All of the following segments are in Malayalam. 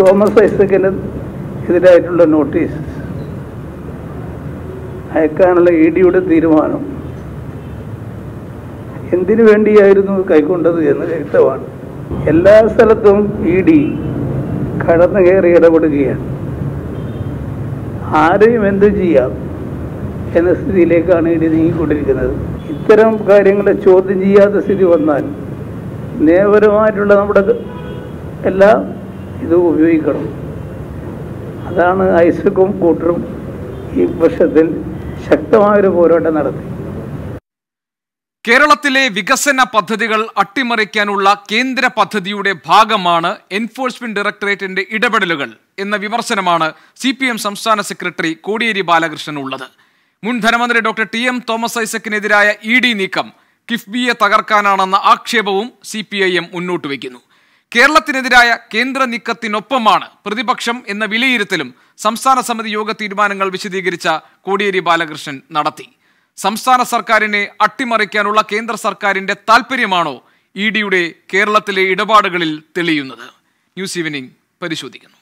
തോമസ് ഐസക്കിന് എതിരായിട്ടുള്ള നോട്ടീസ് അയക്കാനുള്ള ഇ ഡിയുടെ തീരുമാനം എന്തിനു വേണ്ടിയായിരുന്നു കൈക്കൊണ്ടത് എന്ന് വ്യക്തമാണ് എല്ലാ സ്ഥലത്തും ഇ ഡി കടന്നു കയറി ഇടപെടുകയാണ് ആരെയും എന്ത് ചെയ്യാം എന്ന സ്ഥിതിയിലേക്കാണ് ഡി നീങ്ങിക്കൊണ്ടിരിക്കുന്നത് ഇത്തരം കാര്യങ്ങളെ ചോദ്യം ചെയ്യാത്ത സ്ഥിതി വന്നാൽ നിയമപരമായിട്ടുള്ള നമ്മുടെ എല്ലാ ഇത് ഉപയോഗിക്കണം അതാണ് ഐസക്കും കൂട്ടറും ഈ വർഷത്തിൽ ശക്തമായൊരു പോരാട്ടം നടത്തി കേരളത്തിലെ വികസന പദ്ധതികൾ അട്ടിമറിക്കാനുള്ള കേന്ദ്ര പദ്ധതിയുടെ ഭാഗമാണ് എൻഫോഴ്സ്മെന്റ് ഡയറക്ടറേറ്റിന്റെ ഇടപെടലുകൾ എന്ന വിമർശനമാണ് സി പി എം സംസ്ഥാന സെക്രട്ടറി കോടിയേരി ബാലകൃഷ്ണൻ ഉള്ളത് മുൻ ധനമന്ത്രി ഡോക്ടർ ടി എം തോമസ് ഐസക്കിനെതിരായ ഇ ഡി നീക്കം കിഫ്ബിയെ തകർക്കാനാണെന്ന ആക്ഷേപവും സി പി ഐ എം മുന്നോട്ട് വയ്ക്കുന്നു കേരളത്തിനെതിരായ കേന്ദ്ര നീക്കത്തിനൊപ്പമാണ് പ്രതിപക്ഷം എന്ന വിലയിരുത്തലും സംസ്ഥാന സമിതി യോഗ തീരുമാനങ്ങൾ വിശദീകരിച്ച കോടിയേരി ബാലകൃഷ്ണൻ നടത്തി സംസ്ഥാന സർക്കാരിനെ അട്ടിമറിക്കാനുള്ള കേന്ദ്ര സർക്കാരിന്റെ താൽപ്പര്യമാണോ ഇ ഡിയുടെ കേരളത്തിലെ ഇടപാടുകളിൽ തെളിയുന്നത് ന്യൂസ് ഈവനിംഗ് പരിശോധിക്കുന്നു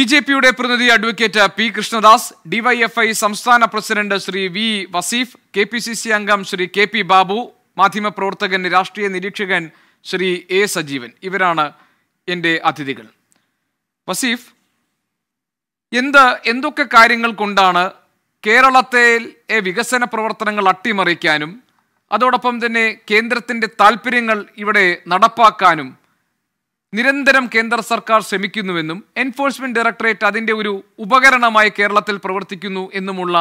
ബി ജെ പിയുടെ പ്രതിനിധി അഡ്വക്കേറ്റ് പി കൃഷ്ണദാസ് ഡിവൈഎഫ്ഐ സംസ്ഥാന president Shri V Vaseef K P C C അംഗം ശ്രീ കെ പി ബാബു പ്രവർത്തകൻ രാഷ്ട്രീയ നിരീക്ഷകൻ ശ്രീ എ സജീവൻ ഇവരാണ് എൻ്റെ അതിഥികൾ വസീഫ് എന്ത് എന്തൊക്കെ കാര്യങ്ങൾ കൊണ്ടാണ് കേരളത്തെ വികസന പ്രവർത്തനങ്ങൾ അട്ടിമറിക്കാനും അതോടൊപ്പം തന്നെ കേന്ദ്രത്തിൻ്റെ താല്പര്യങ്ങൾ ഇവിടെ നടപ്പാക്കാനും നിരന്തരം കേന്ദ്ര സർക്കാർ ശ്രമിക്കുന്നുവെന്നും എൻഫോഴ്സ്മെന്റ് ഡയറക്ടറേറ്റ് അതിന്റെ ഒരു ഉപകരണമായി കേരളത്തിൽ പ്രവർത്തിക്കുന്നു എന്നുമുള്ള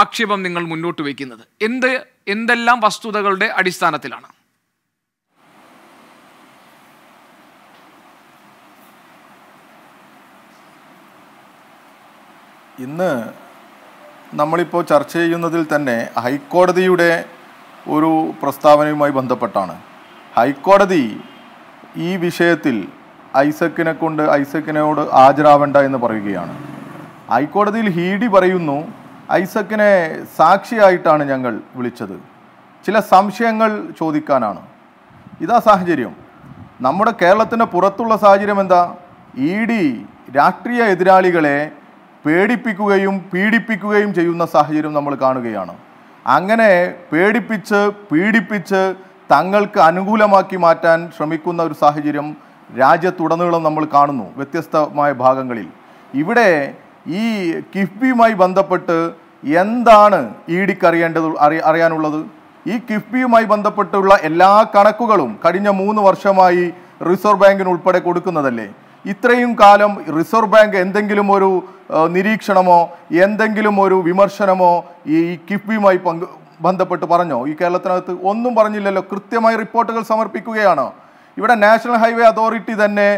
ആക്ഷേപം നിങ്ങൾ മുന്നോട്ട് വയ്ക്കുന്നത് എന്ത് എന്തെല്ലാം വസ്തുതകളുടെ അടിസ്ഥാനത്തിലാണ് ഇന്ന് നമ്മളിപ്പോൾ ചർച്ച ചെയ്യുന്നതിൽ തന്നെ ഹൈക്കോടതിയുടെ ഒരു പ്രസ്താവനയുമായി ബന്ധപ്പെട്ടാണ് ഹൈക്കോടതി ഈ വിഷയത്തിൽ ഐസക്കിനെ കൊണ്ട് ഐസക്കിനോട് ഹാജരാവേണ്ട എന്ന് പറയുകയാണ് ഹൈക്കോടതിയിൽ ഹീഡി പറയുന്നു ഐസക്കിനെ സാക്ഷിയായിട്ടാണ് ഞങ്ങൾ വിളിച്ചത് ചില സംശയങ്ങൾ ചോദിക്കാനാണ് ഇതാ സാഹചര്യം നമ്മുടെ കേരളത്തിന് പുറത്തുള്ള സാഹചര്യം എന്താ ഇ ഡി രാഷ്ട്രീയ എതിരാളികളെ പേടിപ്പിക്കുകയും പീഡിപ്പിക്കുകയും ചെയ്യുന്ന സാഹചര്യം നമ്മൾ കാണുകയാണ് അങ്ങനെ പേടിപ്പിച്ച് പീഡിപ്പിച്ച് തങ്ങൾക്ക് അനുകൂലമാക്കി മാറ്റാൻ ശ്രമിക്കുന്ന ഒരു സാഹചര്യം രാജ്യത്തുടനീളം നമ്മൾ കാണുന്നു വ്യത്യസ്തമായ ഭാഗങ്ങളിൽ ഇവിടെ ഈ കിഫ്ബിയുമായി ബന്ധപ്പെട്ട് എന്താണ് ഇ ഡിക്ക് അറിയേണ്ടത് അറിയാനുള്ളത് ഈ കിഫ്ബിയുമായി ബന്ധപ്പെട്ടുള്ള എല്ലാ കണക്കുകളും കഴിഞ്ഞ മൂന്ന് വർഷമായി റിസർവ് ബാങ്കിന് ഉൾപ്പെടെ കൊടുക്കുന്നതല്ലേ ഇത്രയും കാലം റിസർവ് ബാങ്ക് എന്തെങ്കിലും ഒരു നിരീക്ഷണമോ എന്തെങ്കിലും ഒരു വിമർശനമോ ഈ കിഫ്ബിയുമായി പങ്ക് ബന്ധപ്പെട്ട് പറഞ്ഞോ ഈ കേരളത്തിനകത്ത് ഒന്നും പറഞ്ഞില്ലല്ലോ കൃത്യമായി റിപ്പോർട്ടുകൾ സമർപ്പിക്കുകയാണോ ഇവിടെ നാഷണൽ ഹൈവേ അതോറിറ്റി തന്നെ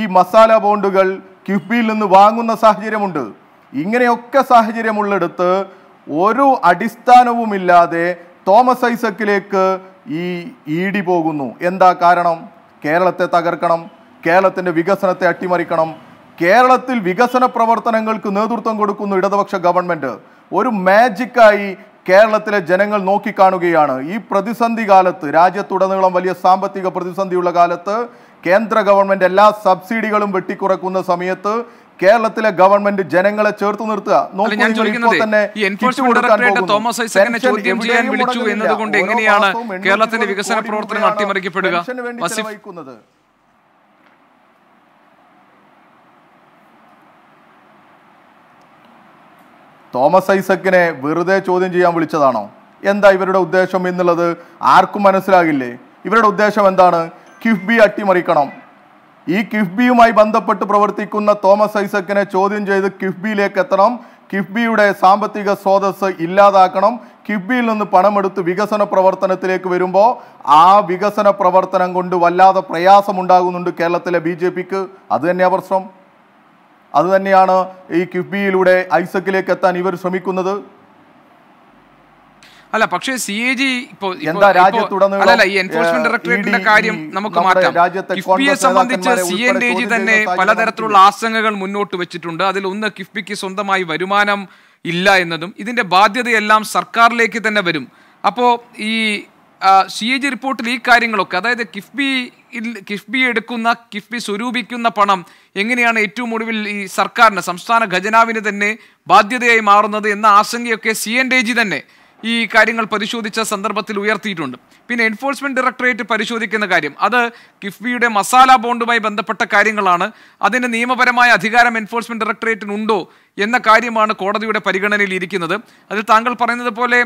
ഈ മസാല ബോണ്ടുകൾ കിഫ്ബിയിൽ നിന്ന് വാങ്ങുന്ന സാഹചര്യമുണ്ട് ഇങ്ങനെയൊക്കെ സാഹചര്യമുള്ളിടത്ത് ഒരു അടിസ്ഥാനവുമില്ലാതെ തോമസ് ഐസക്കിലേക്ക് ഈ ഈടി പോകുന്നു എന്താ കാരണം കേരളത്തെ തകർക്കണം കേരളത്തിൻ്റെ വികസനത്തെ അട്ടിമറിക്കണം കേരളത്തിൽ വികസന പ്രവർത്തനങ്ങൾക്ക് നേതൃത്വം കൊടുക്കുന്നു ഇടതുപക്ഷ ഗവൺമെൻറ് ഒരു മാജിക്കായി കേരളത്തിലെ ജനങ്ങൾ നോക്കിക്കാണുകയാണ് ഈ പ്രതിസന്ധി കാലത്ത് രാജ്യത്തുടനീളം വലിയ സാമ്പത്തിക പ്രതിസന്ധിയുള്ള കാലത്ത് കേന്ദ്ര ഗവൺമെൻറ് എല്ലാ സബ്സിഡികളും വെട്ടിക്കുറക്കുന്ന സമയത്ത് കേരളത്തിലെ ഗവൺമെന്റ് ജനങ്ങളെ ചേർത്ത് നിർത്തുക തോമസ് ഐസക്കിനെ ചോദ്യം വിളിച്ചു എന്നതുകൊണ്ട് എങ്ങനെയാണ് കേരളത്തിന്റെ വികസന പ്രവർത്തനങ്ങൾ അട്ടിമറിക്കപ്പെടുക തോമസ് ഐസക്കിനെ വെറുതെ ചോദ്യം ചെയ്യാൻ വിളിച്ചതാണോ എന്താ ഇവരുടെ ഉദ്ദേശം എന്നുള്ളത് ആർക്കും മനസ്സിലാകില്ലേ ഇവരുടെ ഉദ്ദേശം എന്താണ് കിഫ്ബി അട്ടിമറിക്കണം ഈ കിഫ്ബിയുമായി ബന്ധപ്പെട്ട് പ്രവർത്തിക്കുന്ന തോമസ് ഐസക്കിനെ ചോദ്യം ചെയ്ത് കിഫ്ബിയിലേക്ക് എത്തണം കിഫ്ബിയുടെ സാമ്പത്തിക സ്രോതസ് ഇല്ലാതാക്കണം കിഫ്ബിയിൽ നിന്ന് പണമെടുത്ത് വികസന പ്രവർത്തനത്തിലേക്ക് വരുമ്പോൾ ആ വികസന പ്രവർത്തനം കൊണ്ട് വല്ലാതെ പ്രയാസമുണ്ടാകുന്നുണ്ട് കേരളത്തിലെ ബി ജെ പിക്ക് തന്നെയാണ് പ്രശ്നം അതുതന്നെയാണ് ഈ കിഫ്ബിയിലൂടെ ഐസക്കിലേക്ക് എത്താൻ ഇവർ ശ്രമിക്കുന്നത് അല്ല പക്ഷേ സി എ ജി ഇപ്പോ അല്ല ഈ എൻഫോഴ്സ്മെന്റ് ഡയറക്ടറേറ്റിന്റെ e കാര്യം നമുക്ക് മാറ്റാം കിഫ്ബിയെ സംബന്ധിച്ച് സി എൻ ഡി ജി തന്നെ പലതരത്തിലുള്ള ആശങ്കകൾ മുന്നോട്ട് വെച്ചിട്ടുണ്ട് അതിൽ ഒന്ന് കിഫ്ബിക്ക് സ്വന്തമായി വരുമാനം ഇല്ല എന്നതും ഇതിന്റെ ബാധ്യതയെല്ലാം സർക്കാരിലേക്ക് തന്നെ വരും അപ്പോൾ ഈ സി എ ജി റിപ്പോർട്ടിൽ ഈ കാര്യങ്ങളൊക്കെ അതായത് കിഫ്ബി കിഫ്ബി എടുക്കുന്ന കിഫ്ബി സ്വരൂപിക്കുന്ന പണം എങ്ങനെയാണ് ഏറ്റവും ഒടുവിൽ ഈ സർക്കാരിന് സംസ്ഥാന ഖജനാവിന് തന്നെ ബാധ്യതയായി മാറുന്നത് എന്ന ആശങ്കയൊക്കെ സി എൻ ഡെ ജി തന്നെ ഈ കാര്യങ്ങൾ പരിശോധിച്ച സന്ദർഭത്തിൽ ഉയർത്തിയിട്ടുണ്ട് പിന്നെ എൻഫോഴ്സ്മെന്റ് ഡയറക്ടറേറ്റ് പരിശോധിക്കുന്ന കാര്യം അത് കിഫ്ബിയുടെ മസാല ബോണ്ടുമായി ബന്ധപ്പെട്ട കാര്യങ്ങളാണ് അതിന് നിയമപരമായ അധികാരം എൻഫോഴ്സ്മെന്റ് ഡയറക്ടറേറ്റിനുണ്ടോ എന്ന കാര്യമാണ് കോടതിയുടെ പരിഗണനയിൽ ഇരിക്കുന്നത് അതിൽ താങ്കൾ പറയുന്നത് പോലെ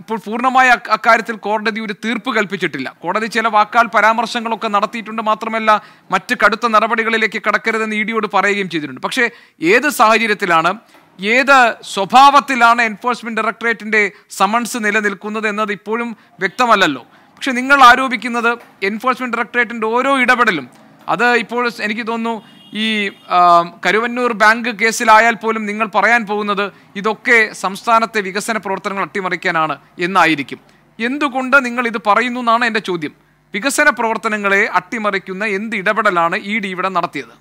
ഇപ്പോൾ പൂർണ്ണമായ അക്കാര്യത്തിൽ കോടതി ഒരു തീർപ്പ് കൽപ്പിച്ചിട്ടില്ല കോടതി ചില വാക്കാൽ പരാമർശങ്ങളൊക്കെ നടത്തിയിട്ടുണ്ട് മാത്രമല്ല മറ്റ് കടുത്ത നടപടികളിലേക്ക് കടക്കരുതെന്ന് ഇ ഡിയോട് പറയുകയും ചെയ്തിട്ടുണ്ട് പക്ഷേ ഏത് സാഹചര്യത്തിലാണ് ഏത് സ്വഭാവത്തിലാണ് എൻഫോഴ്സ്മെൻറ്റ് ഡയറക്ടറേറ്റിൻ്റെ സമൺസ് നിലനിൽക്കുന്നത് എന്നത് ഇപ്പോഴും വ്യക്തമല്ലല്ലോ പക്ഷെ നിങ്ങൾ ആരോപിക്കുന്നത് എൻഫോഴ്സ്മെൻറ്റ് ഡയറക്ടറേറ്റിൻ്റെ ഓരോ ഇടപെടലും അത് ഇപ്പോൾ എനിക്ക് തോന്നുന്നു ഈ കരുവന്നൂർ ബാങ്ക് കേസിലായാൽ പോലും നിങ്ങൾ പറയാൻ പോകുന്നത് ഇതൊക്കെ സംസ്ഥാനത്തെ വികസന പ്രവർത്തനങ്ങൾ അട്ടിമറിക്കാനാണ് എന്നായിരിക്കും എന്തുകൊണ്ട് നിങ്ങൾ ഇത് പറയുന്നു എന്നാണ് എൻ്റെ ചോദ്യം വികസന പ്രവർത്തനങ്ങളെ അട്ടിമറിക്കുന്ന എന്ത് ഇടപെടലാണ് ഇ ഡി ഇവിടെ നടത്തിയത്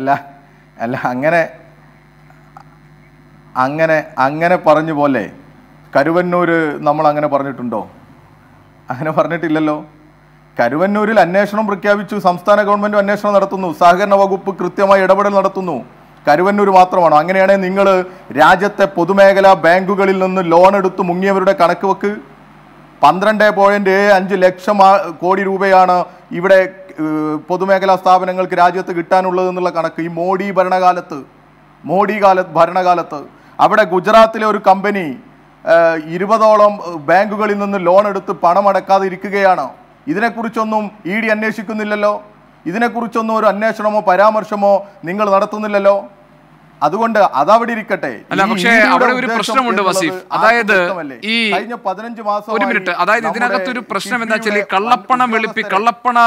അല്ല അല്ല അങ്ങനെ അങ്ങനെ അങ്ങനെ പറഞ്ഞു പോലെ കരുവന്നൂർ നമ്മൾ അങ്ങനെ പറഞ്ഞിട്ടുണ്ടോ അങ്ങനെ പറഞ്ഞിട്ടില്ലല്ലോ കരുവന്നൂരിൽ അന്വേഷണം പ്രഖ്യാപിച്ചു സംസ്ഥാന ഗവൺമെൻറ് അന്വേഷണം നടത്തുന്നു സഹകരണ വകുപ്പ് കൃത്യമായി ഇടപെടൽ നടത്തുന്നു കരുവന്നൂർ മാത്രമാണോ അങ്ങനെയാണെങ്കിൽ നിങ്ങൾ രാജ്യത്തെ പൊതുമേഖലാ ബാങ്കുകളിൽ നിന്ന് ലോൺ എടുത്ത് മുങ്ങിയവരുടെ കണക്ക് വെക്ക് പന്ത്രണ്ട് പോയിൻറ്റ് ഏഴ് അഞ്ച് ലക്ഷം കോടി രൂപയാണ് ഇവിടെ പൊതുമേഖലാ സ്ഥാപനങ്ങൾക്ക് രാജ്യത്ത് കിട്ടാനുള്ളതെന്നുള്ള കണക്ക് ഈ മോഡി ഭരണകാലത്ത് മോഡി കാല ഭരണകാലത്ത് അവിടെ ഗുജറാത്തിലെ ഒരു കമ്പനി ഇരുപതോളം ബാങ്കുകളിൽ നിന്ന് ലോൺ എടുത്ത് പണം അടക്കാതെ ഇരിക്കുകയാണ് ഇതിനെക്കുറിച്ചൊന്നും ഇ ഡി അന്വേഷിക്കുന്നില്ലല്ലോ ഇതിനെക്കുറിച്ചൊന്നും ഒരു അന്വേഷണമോ പരാമർശമോ നിങ്ങൾ നടത്തുന്നില്ലല്ലോ അതുകൊണ്ട് അതവിടെ ഇരിക്കട്ടെ അല്ല പക്ഷേ അവിടെ ഒരു പ്രശ്നമുണ്ട് വസീഫ് അതായത് ഈ കഴിഞ്ഞ പതിനഞ്ച് മാസം ഒരു മിനിറ്റ് അതായത് ഇതിനകത്തൊരു പ്രശ്നം എന്താ വെച്ചാൽ കള്ളപ്പണം വെളുപ്പി കള്ളപ്പണ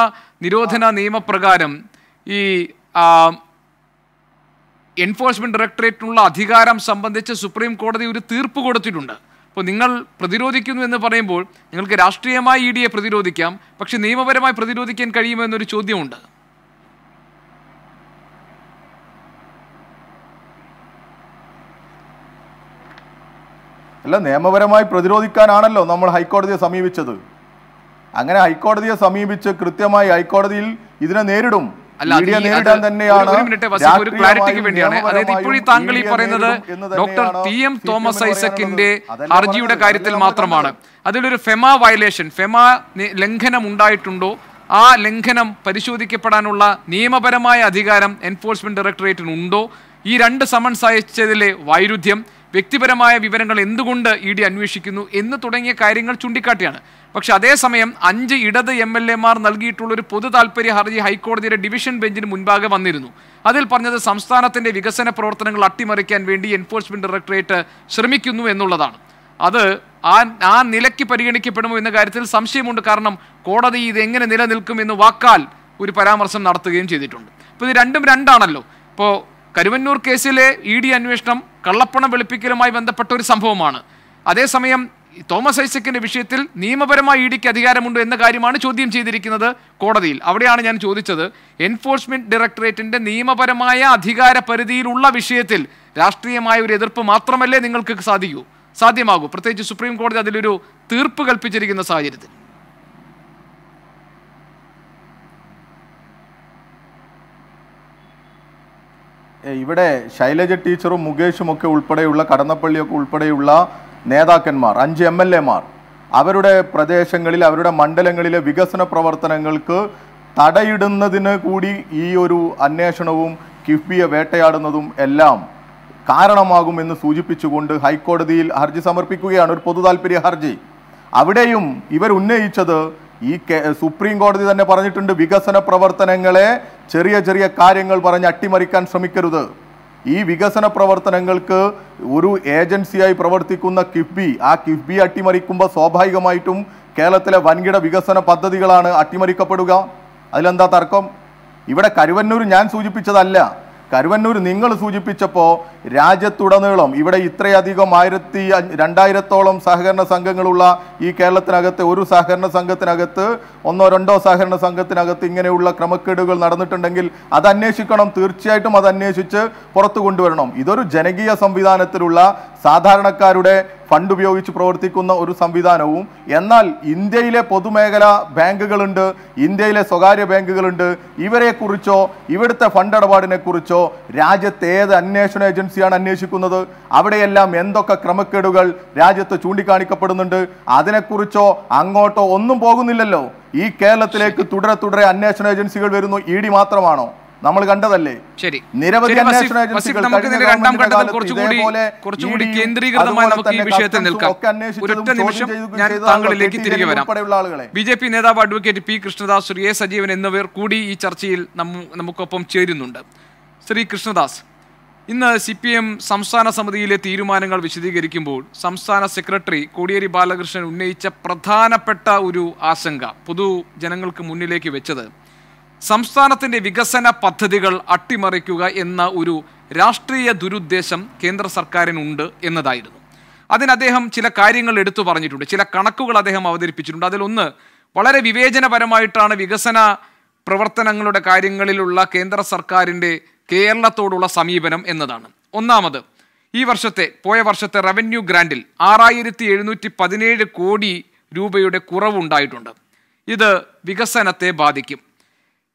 നിരോധന നിയമപ്രകാരം ഈ എൻഫോഴ്സ്മെൻറ്റ് ഡയറക്ടറേറ്റിനുള്ള അധികാരം സംബന്ധിച്ച് സുപ്രീം കോടതി ഒരു തീർപ്പ് കൊടുത്തിട്ടുണ്ട് അപ്പോൾ നിങ്ങൾ പ്രതിരോധിക്കുന്നു എന്ന് പറയുമ്പോൾ നിങ്ങൾക്ക് രാഷ്ട്രീയമായി ഇ ഡിയെ പ്രതിരോധിക്കാം പക്ഷെ നിയമപരമായി പ്രതിരോധിക്കാൻ കഴിയുമോ എന്നൊരു ചോദ്യമുണ്ട് അല്ല നിയമപരമായി പ്രതിരോധിക്കാനാണല്ലോ നമ്മൾ ഹൈക്കോടതിയെ സമീപിച്ചത് അങ്ങനെ ഹൈക്കോടതിയെ സമീപിച്ച് കൃത്യമായി ഹൈക്കോടതിയിൽ ഇതിനെ നേരിടും മീഡിയ തന്നെയാണ് ഒരു ക്ലാരിറ്റിക്ക് വേണ്ടിയാണ് അതായത് താങ്കൾ ഈ പറയുന്നത് ഡോക്ടർ ടി എം തോമസ് ഐസക്കിന്റെ ഹർജിയുടെ കാര്യത്തിൽ മാത്രമാണ് അതിലൊരു ഫെമ വയലേഷൻ ഫെമ ലംഘനം ഉണ്ടായിട്ടുണ്ടോ ആ ലംഘനം പരിശോധിക്കപ്പെടാനുള്ള നിയമപരമായ അധികാരം എൻഫോഴ്സ്മെന്റ് ഡയറക്ടറേറ്റിന് ഉണ്ടോ ഈ രണ്ട് സമൻസ് അയച്ചതിലെ വൈരുദ്ധ്യം വ്യക്തിപരമായ വിവരങ്ങൾ എന്തുകൊണ്ട് ഇ ഡി അന്വേഷിക്കുന്നു എന്ന് തുടങ്ങിയ കാര്യങ്ങൾ ചൂണ്ടിക്കാട്ടിയാണ് പക്ഷേ അതേസമയം അഞ്ച് ഇടത് എം എൽ എമാർ നൽകിയിട്ടുള്ള ഒരു പൊതു താൽപ്പര്യ ഹർജി ഹൈക്കോടതിയുടെ ഡിവിഷൻ ബെഞ്ചിന് മുൻപാകെ വന്നിരുന്നു അതിൽ പറഞ്ഞത് സംസ്ഥാനത്തിൻ്റെ വികസന പ്രവർത്തനങ്ങൾ അട്ടിമറിക്കാൻ വേണ്ടി എൻഫോഴ്സ്മെൻറ്റ് ഡയറക്ടറേറ്റ് ശ്രമിക്കുന്നു എന്നുള്ളതാണ് അത് ആ ആ നിലയ്ക്ക് പരിഗണിക്കപ്പെടുമോ എന്ന കാര്യത്തിൽ സംശയമുണ്ട് കാരണം കോടതി ഇത് എങ്ങനെ നിലനിൽക്കും എന്ന് വാക്കാൽ ഒരു പരാമർശം നടത്തുകയും ചെയ്തിട്ടുണ്ട് അപ്പോൾ ഇത് രണ്ടും രണ്ടാണല്ലോ ഇപ്പോൾ കരുവന്നൂർ കേസിലെ ഇ ഡി അന്വേഷണം കള്ളപ്പണം വെളുപ്പിക്കലുമായി ബന്ധപ്പെട്ട ഒരു സംഭവമാണ് അതേസമയം തോമസ് ഐസക്കിന്റെ വിഷയത്തിൽ നിയമപരമായി ഇ ഡിക്ക് അധികാരമുണ്ടോ എന്ന കാര്യമാണ് ചോദ്യം ചെയ്തിരിക്കുന്നത് കോടതിയിൽ അവിടെയാണ് ഞാൻ ചോദിച്ചത് എൻഫോഴ്സ്മെന്റ് ഡയറക്ടറേറ്റിന്റെ നിയമപരമായ അധികാര പരിധിയിലുള്ള വിഷയത്തിൽ രാഷ്ട്രീയമായ ഒരു എതിർപ്പ് മാത്രമല്ലേ നിങ്ങൾക്ക് സാധിക്കൂ സാധ്യമാകൂ പ്രത്യേകിച്ച് സുപ്രീം കോടതി അതിലൊരു തീർപ്പ് കൽപ്പിച്ചിരിക്കുന്ന സാഹചര്യത്തിൽ ഇവിടെ ശൈലജ ടീച്ചറും മുകേഷും ഒക്കെ ഉൾപ്പെടെയുള്ള കടന്നപ്പള്ളിയൊക്കെ ഉൾപ്പെടെയുള്ള നേതാക്കന്മാർ അഞ്ച് എം എൽ എമാർ അവരുടെ പ്രദേശങ്ങളിൽ അവരുടെ മണ്ഡലങ്ങളിലെ വികസന പ്രവർത്തനങ്ങൾക്ക് തടയിടുന്നതിന് കൂടി ഈ ഒരു അന്വേഷണവും കിഫ്ബിയെ വേട്ടയാടുന്നതും എല്ലാം കാരണമാകുമെന്ന് സൂചിപ്പിച്ചുകൊണ്ട് ഹൈക്കോടതിയിൽ ഹർജി സമർപ്പിക്കുകയാണ് ഒരു പൊതു ഹർജി അവിടെയും ഇവർ ഉന്നയിച്ചത് ഈ സുപ്രീം കോടതി തന്നെ പറഞ്ഞിട്ടുണ്ട് വികസന പ്രവർത്തനങ്ങളെ ചെറിയ ചെറിയ കാര്യങ്ങൾ പറഞ്ഞ് അട്ടിമറിക്കാൻ ശ്രമിക്കരുത് ഈ വികസന പ്രവർത്തനങ്ങൾക്ക് ഒരു ഏജൻസിയായി പ്രവർത്തിക്കുന്ന കിഫ്ബി ആ കിഫ്ബി അട്ടിമറിക്കുമ്പോൾ സ്വാഭാവികമായിട്ടും കേരളത്തിലെ വൻകിട വികസന പദ്ധതികളാണ് അട്ടിമറിക്കപ്പെടുക അതിലെന്താ തർക്കം ഇവിടെ കരുവന്നൂർ ഞാൻ സൂചിപ്പിച്ചതല്ല കരുവന്നൂർ നിങ്ങൾ സൂചിപ്പിച്ചപ്പോൾ രാജ്യത്തുടനീളം ഇവിടെ ഇത്രയധികം ആയിരത്തി രണ്ടായിരത്തോളം സഹകരണ സംഘങ്ങളുള്ള ഈ കേരളത്തിനകത്ത് ഒരു സഹകരണ സംഘത്തിനകത്ത് ഒന്നോ രണ്ടോ സഹകരണ സംഘത്തിനകത്ത് ഇങ്ങനെയുള്ള ക്രമക്കേടുകൾ നടന്നിട്ടുണ്ടെങ്കിൽ അത് അന്വേഷിക്കണം തീർച്ചയായിട്ടും അത് അന്വേഷിച്ച് പുറത്തു കൊണ്ടുവരണം ഇതൊരു ജനകീയ സംവിധാനത്തിലുള്ള സാധാരണക്കാരുടെ ഫണ്ട് ഉപയോഗിച്ച് പ്രവർത്തിക്കുന്ന ഒരു സംവിധാനവും എന്നാൽ ഇന്ത്യയിലെ പൊതുമേഖല ബാങ്കുകളുണ്ട് ഇന്ത്യയിലെ സ്വകാര്യ ബാങ്കുകളുണ്ട് ഇവരെക്കുറിച്ചോ ഇവിടുത്തെ ഫണ്ട് ഇടപാടിനെക്കുറിച്ചോ രാജ്യത്തെ ഏത് അന്വേഷണ ഏജൻസി ഏജൻസിയാണ് അന്വേഷിക്കുന്നത് അവിടെയെല്ലാം എന്തൊക്കെ ക്രമക്കേടുകൾ രാജ്യത്ത് ചൂണ്ടിക്കാണിക്കപ്പെടുന്നുണ്ട് അതിനെക്കുറിച്ചോ അങ്ങോട്ടോ ഒന്നും പോകുന്നില്ലല്ലോ ഈ കേരളത്തിലേക്ക് തുടരെ തുടരെ അന്വേഷണ ഏജൻസികൾ വരുന്നു ഇ ഡി മാത്രമാണോ നമ്മൾ കണ്ടതല്ലേ ശരി നിരവധി അന്വേഷണ ഏജൻസികൾ രണ്ടാം ഘട്ടത്തിൽ കുറച്ചുകൂടി കുറച്ചുകൂടി വിഷയത്തിൽ നിൽക്കാം നിമിഷം ഞാൻ താങ്കളിലേക്ക് തിരികെ വരാം ബി ജെ പി നേതാവ് advocate P Krishnadas A Sajeevan എന്നിവർ കൂടി ഈ ചർച്ചയിൽ നമുക്കൊപ്പം ചേരുന്നുണ്ട് ശ്രീ കൃഷ്ണദാസ് ഇന്ന് സി പി എം സംസ്ഥാന സമിതിയിലെ തീരുമാനങ്ങൾ വിശദീകരിക്കുമ്പോൾ സംസ്ഥാന സെക്രട്ടറി കോടിയേരി ബാലകൃഷ്ണൻ ഉന്നയിച്ച പ്രധാനപ്പെട്ട ഒരു ആശങ്ക പൊതുജനങ്ങൾക്ക് മുന്നിലേക്ക് വെച്ചത് സംസ്ഥാനത്തിൻ്റെ വികസന പദ്ധതികൾ അട്ടിമറിക്കുക എന്ന ഒരു രാഷ്ട്രീയ ദുരുദ്ദേശം കേന്ദ്ര സർക്കാരിനുണ്ട് എന്നതായിരുന്നു അതിന് അദ്ദേഹം ചില കാര്യങ്ങൾ എടുത്തു പറഞ്ഞിട്ടുണ്ട് ചില കണക്കുകൾ അദ്ദേഹം അവതരിപ്പിച്ചിട്ടുണ്ട് അതിലൊന്ന് വളരെ വിവേചനപരമായിട്ടാണ് വികസന പ്രവർത്തനങ്ങളുടെ കാര്യങ്ങളിലുള്ള കേന്ദ്ര സർക്കാരിൻ്റെ കേരളത്തോടുള്ള സമീപനം എന്നതാണ് ഒന്നാമത് ഈ വർഷത്തെ പോയ വർഷത്തെ റവന്യൂ ഗ്രാൻഡിൽ ആറായിരത്തി എഴുന്നൂറ്റി പതിനേഴ് കോടി രൂപയുടെ കുറവുണ്ടായിട്ടുണ്ട് ഇത് വികസനത്തെ ബാധിക്കും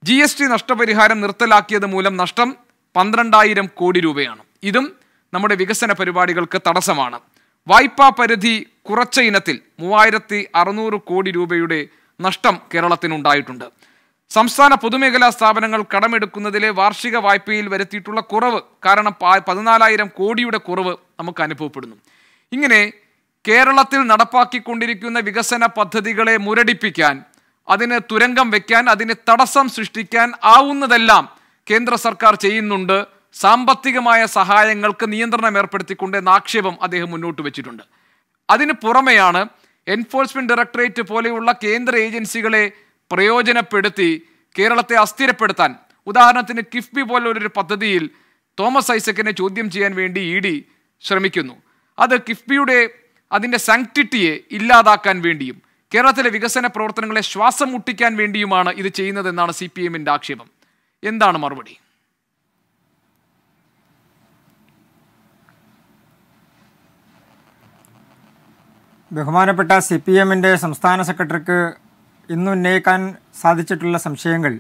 ജി എസ് ടി നഷ്ടപരിഹാരം നിർത്തലാക്കിയത് മൂലം നഷ്ടം പന്ത്രണ്ടായിരം കോടി രൂപയാണ് ഇതും നമ്മുടെ വികസന പരിപാടികൾക്ക് തടസ്സമാണ് വായ്പാ പരിധി കുറച്ച ഇനത്തിൽ മൂവായിരത്തി അറുന്നൂറ് കോടി രൂപയുടെ നഷ്ടം കേരളത്തിനുണ്ടായിട്ടുണ്ട് സംസ്ഥാന പൊതുമേഖലാ സ്ഥാപനങ്ങൾ കടമെടുക്കുന്നതിലെ വാർഷിക വായ്പയിൽ വരുത്തിയിട്ടുള്ള കുറവ് കാരണം പതിനാലായിരം കോടിയുടെ കുറവ് നമുക്ക് അനുഭവപ്പെടുന്നു ഇങ്ങനെ കേരളത്തിൽ നടപ്പാക്കിക്കൊണ്ടിരിക്കുന്ന വികസന പദ്ധതികളെ മുരടിപ്പിക്കാൻ അതിന് തുരങ്കം വയ്ക്കാൻ അതിന് തടസ്സം സൃഷ്ടിക്കാൻ ആവുന്നതെല്ലാം കേന്ദ്ര സർക്കാർ ചെയ്യുന്നുണ്ട് സാമ്പത്തികമായ സഹായങ്ങൾക്ക് നിയന്ത്രണം ഏർപ്പെടുത്തിക്കൊണ്ട് എന്ന ആക്ഷേപം അദ്ദേഹം മുന്നോട്ട് വെച്ചിട്ടുണ്ട് അതിന് പുറമെയാണ് എൻഫോഴ്സ്മെന്റ് ഡയറക്ടറേറ്റ് പോലെയുള്ള കേന്ദ്ര ഏജൻസികളെ പ്രയോജനപ്പെടുത്തി കേരളത്തെ അസ്ഥിരപ്പെടുത്താൻ ഉദാഹരണത്തിന് കിഫ്ബി പോലുള്ളൊരു പദ്ധതിയിൽ തോമസ് ഐസക്കിനെ ചോദ്യം ചെയ്യാൻ വേണ്ടി ഇ ഡി ശ്രമിക്കുന്നു അത് കിഫ്ബിയുടെ അതിൻ്റെ സാങ്ക്ടിറ്റിയെ ഇല്ലാതാക്കാൻ വേണ്ടിയും കേരളത്തിലെ വികസന പ്രവർത്തനങ്ങളെ ശ്വാസം മുട്ടിക്കാൻ വേണ്ടിയുമാണ് ഇത് ചെയ്യുന്നതെന്നാണ് സി പി എമ്മിൻ്റെ ആക്ഷേപം എന്താണ് മറുപടി ബഹുമാനപ്പെട്ട സി പി എമ്മിൻ്റെ സംസ്ഥാന സെക്രട്ടറിക്ക് ഇന്നുന്നയിക്കാൻ സാധിച്ചിട്ടുള്ള സംശയങ്ങൾ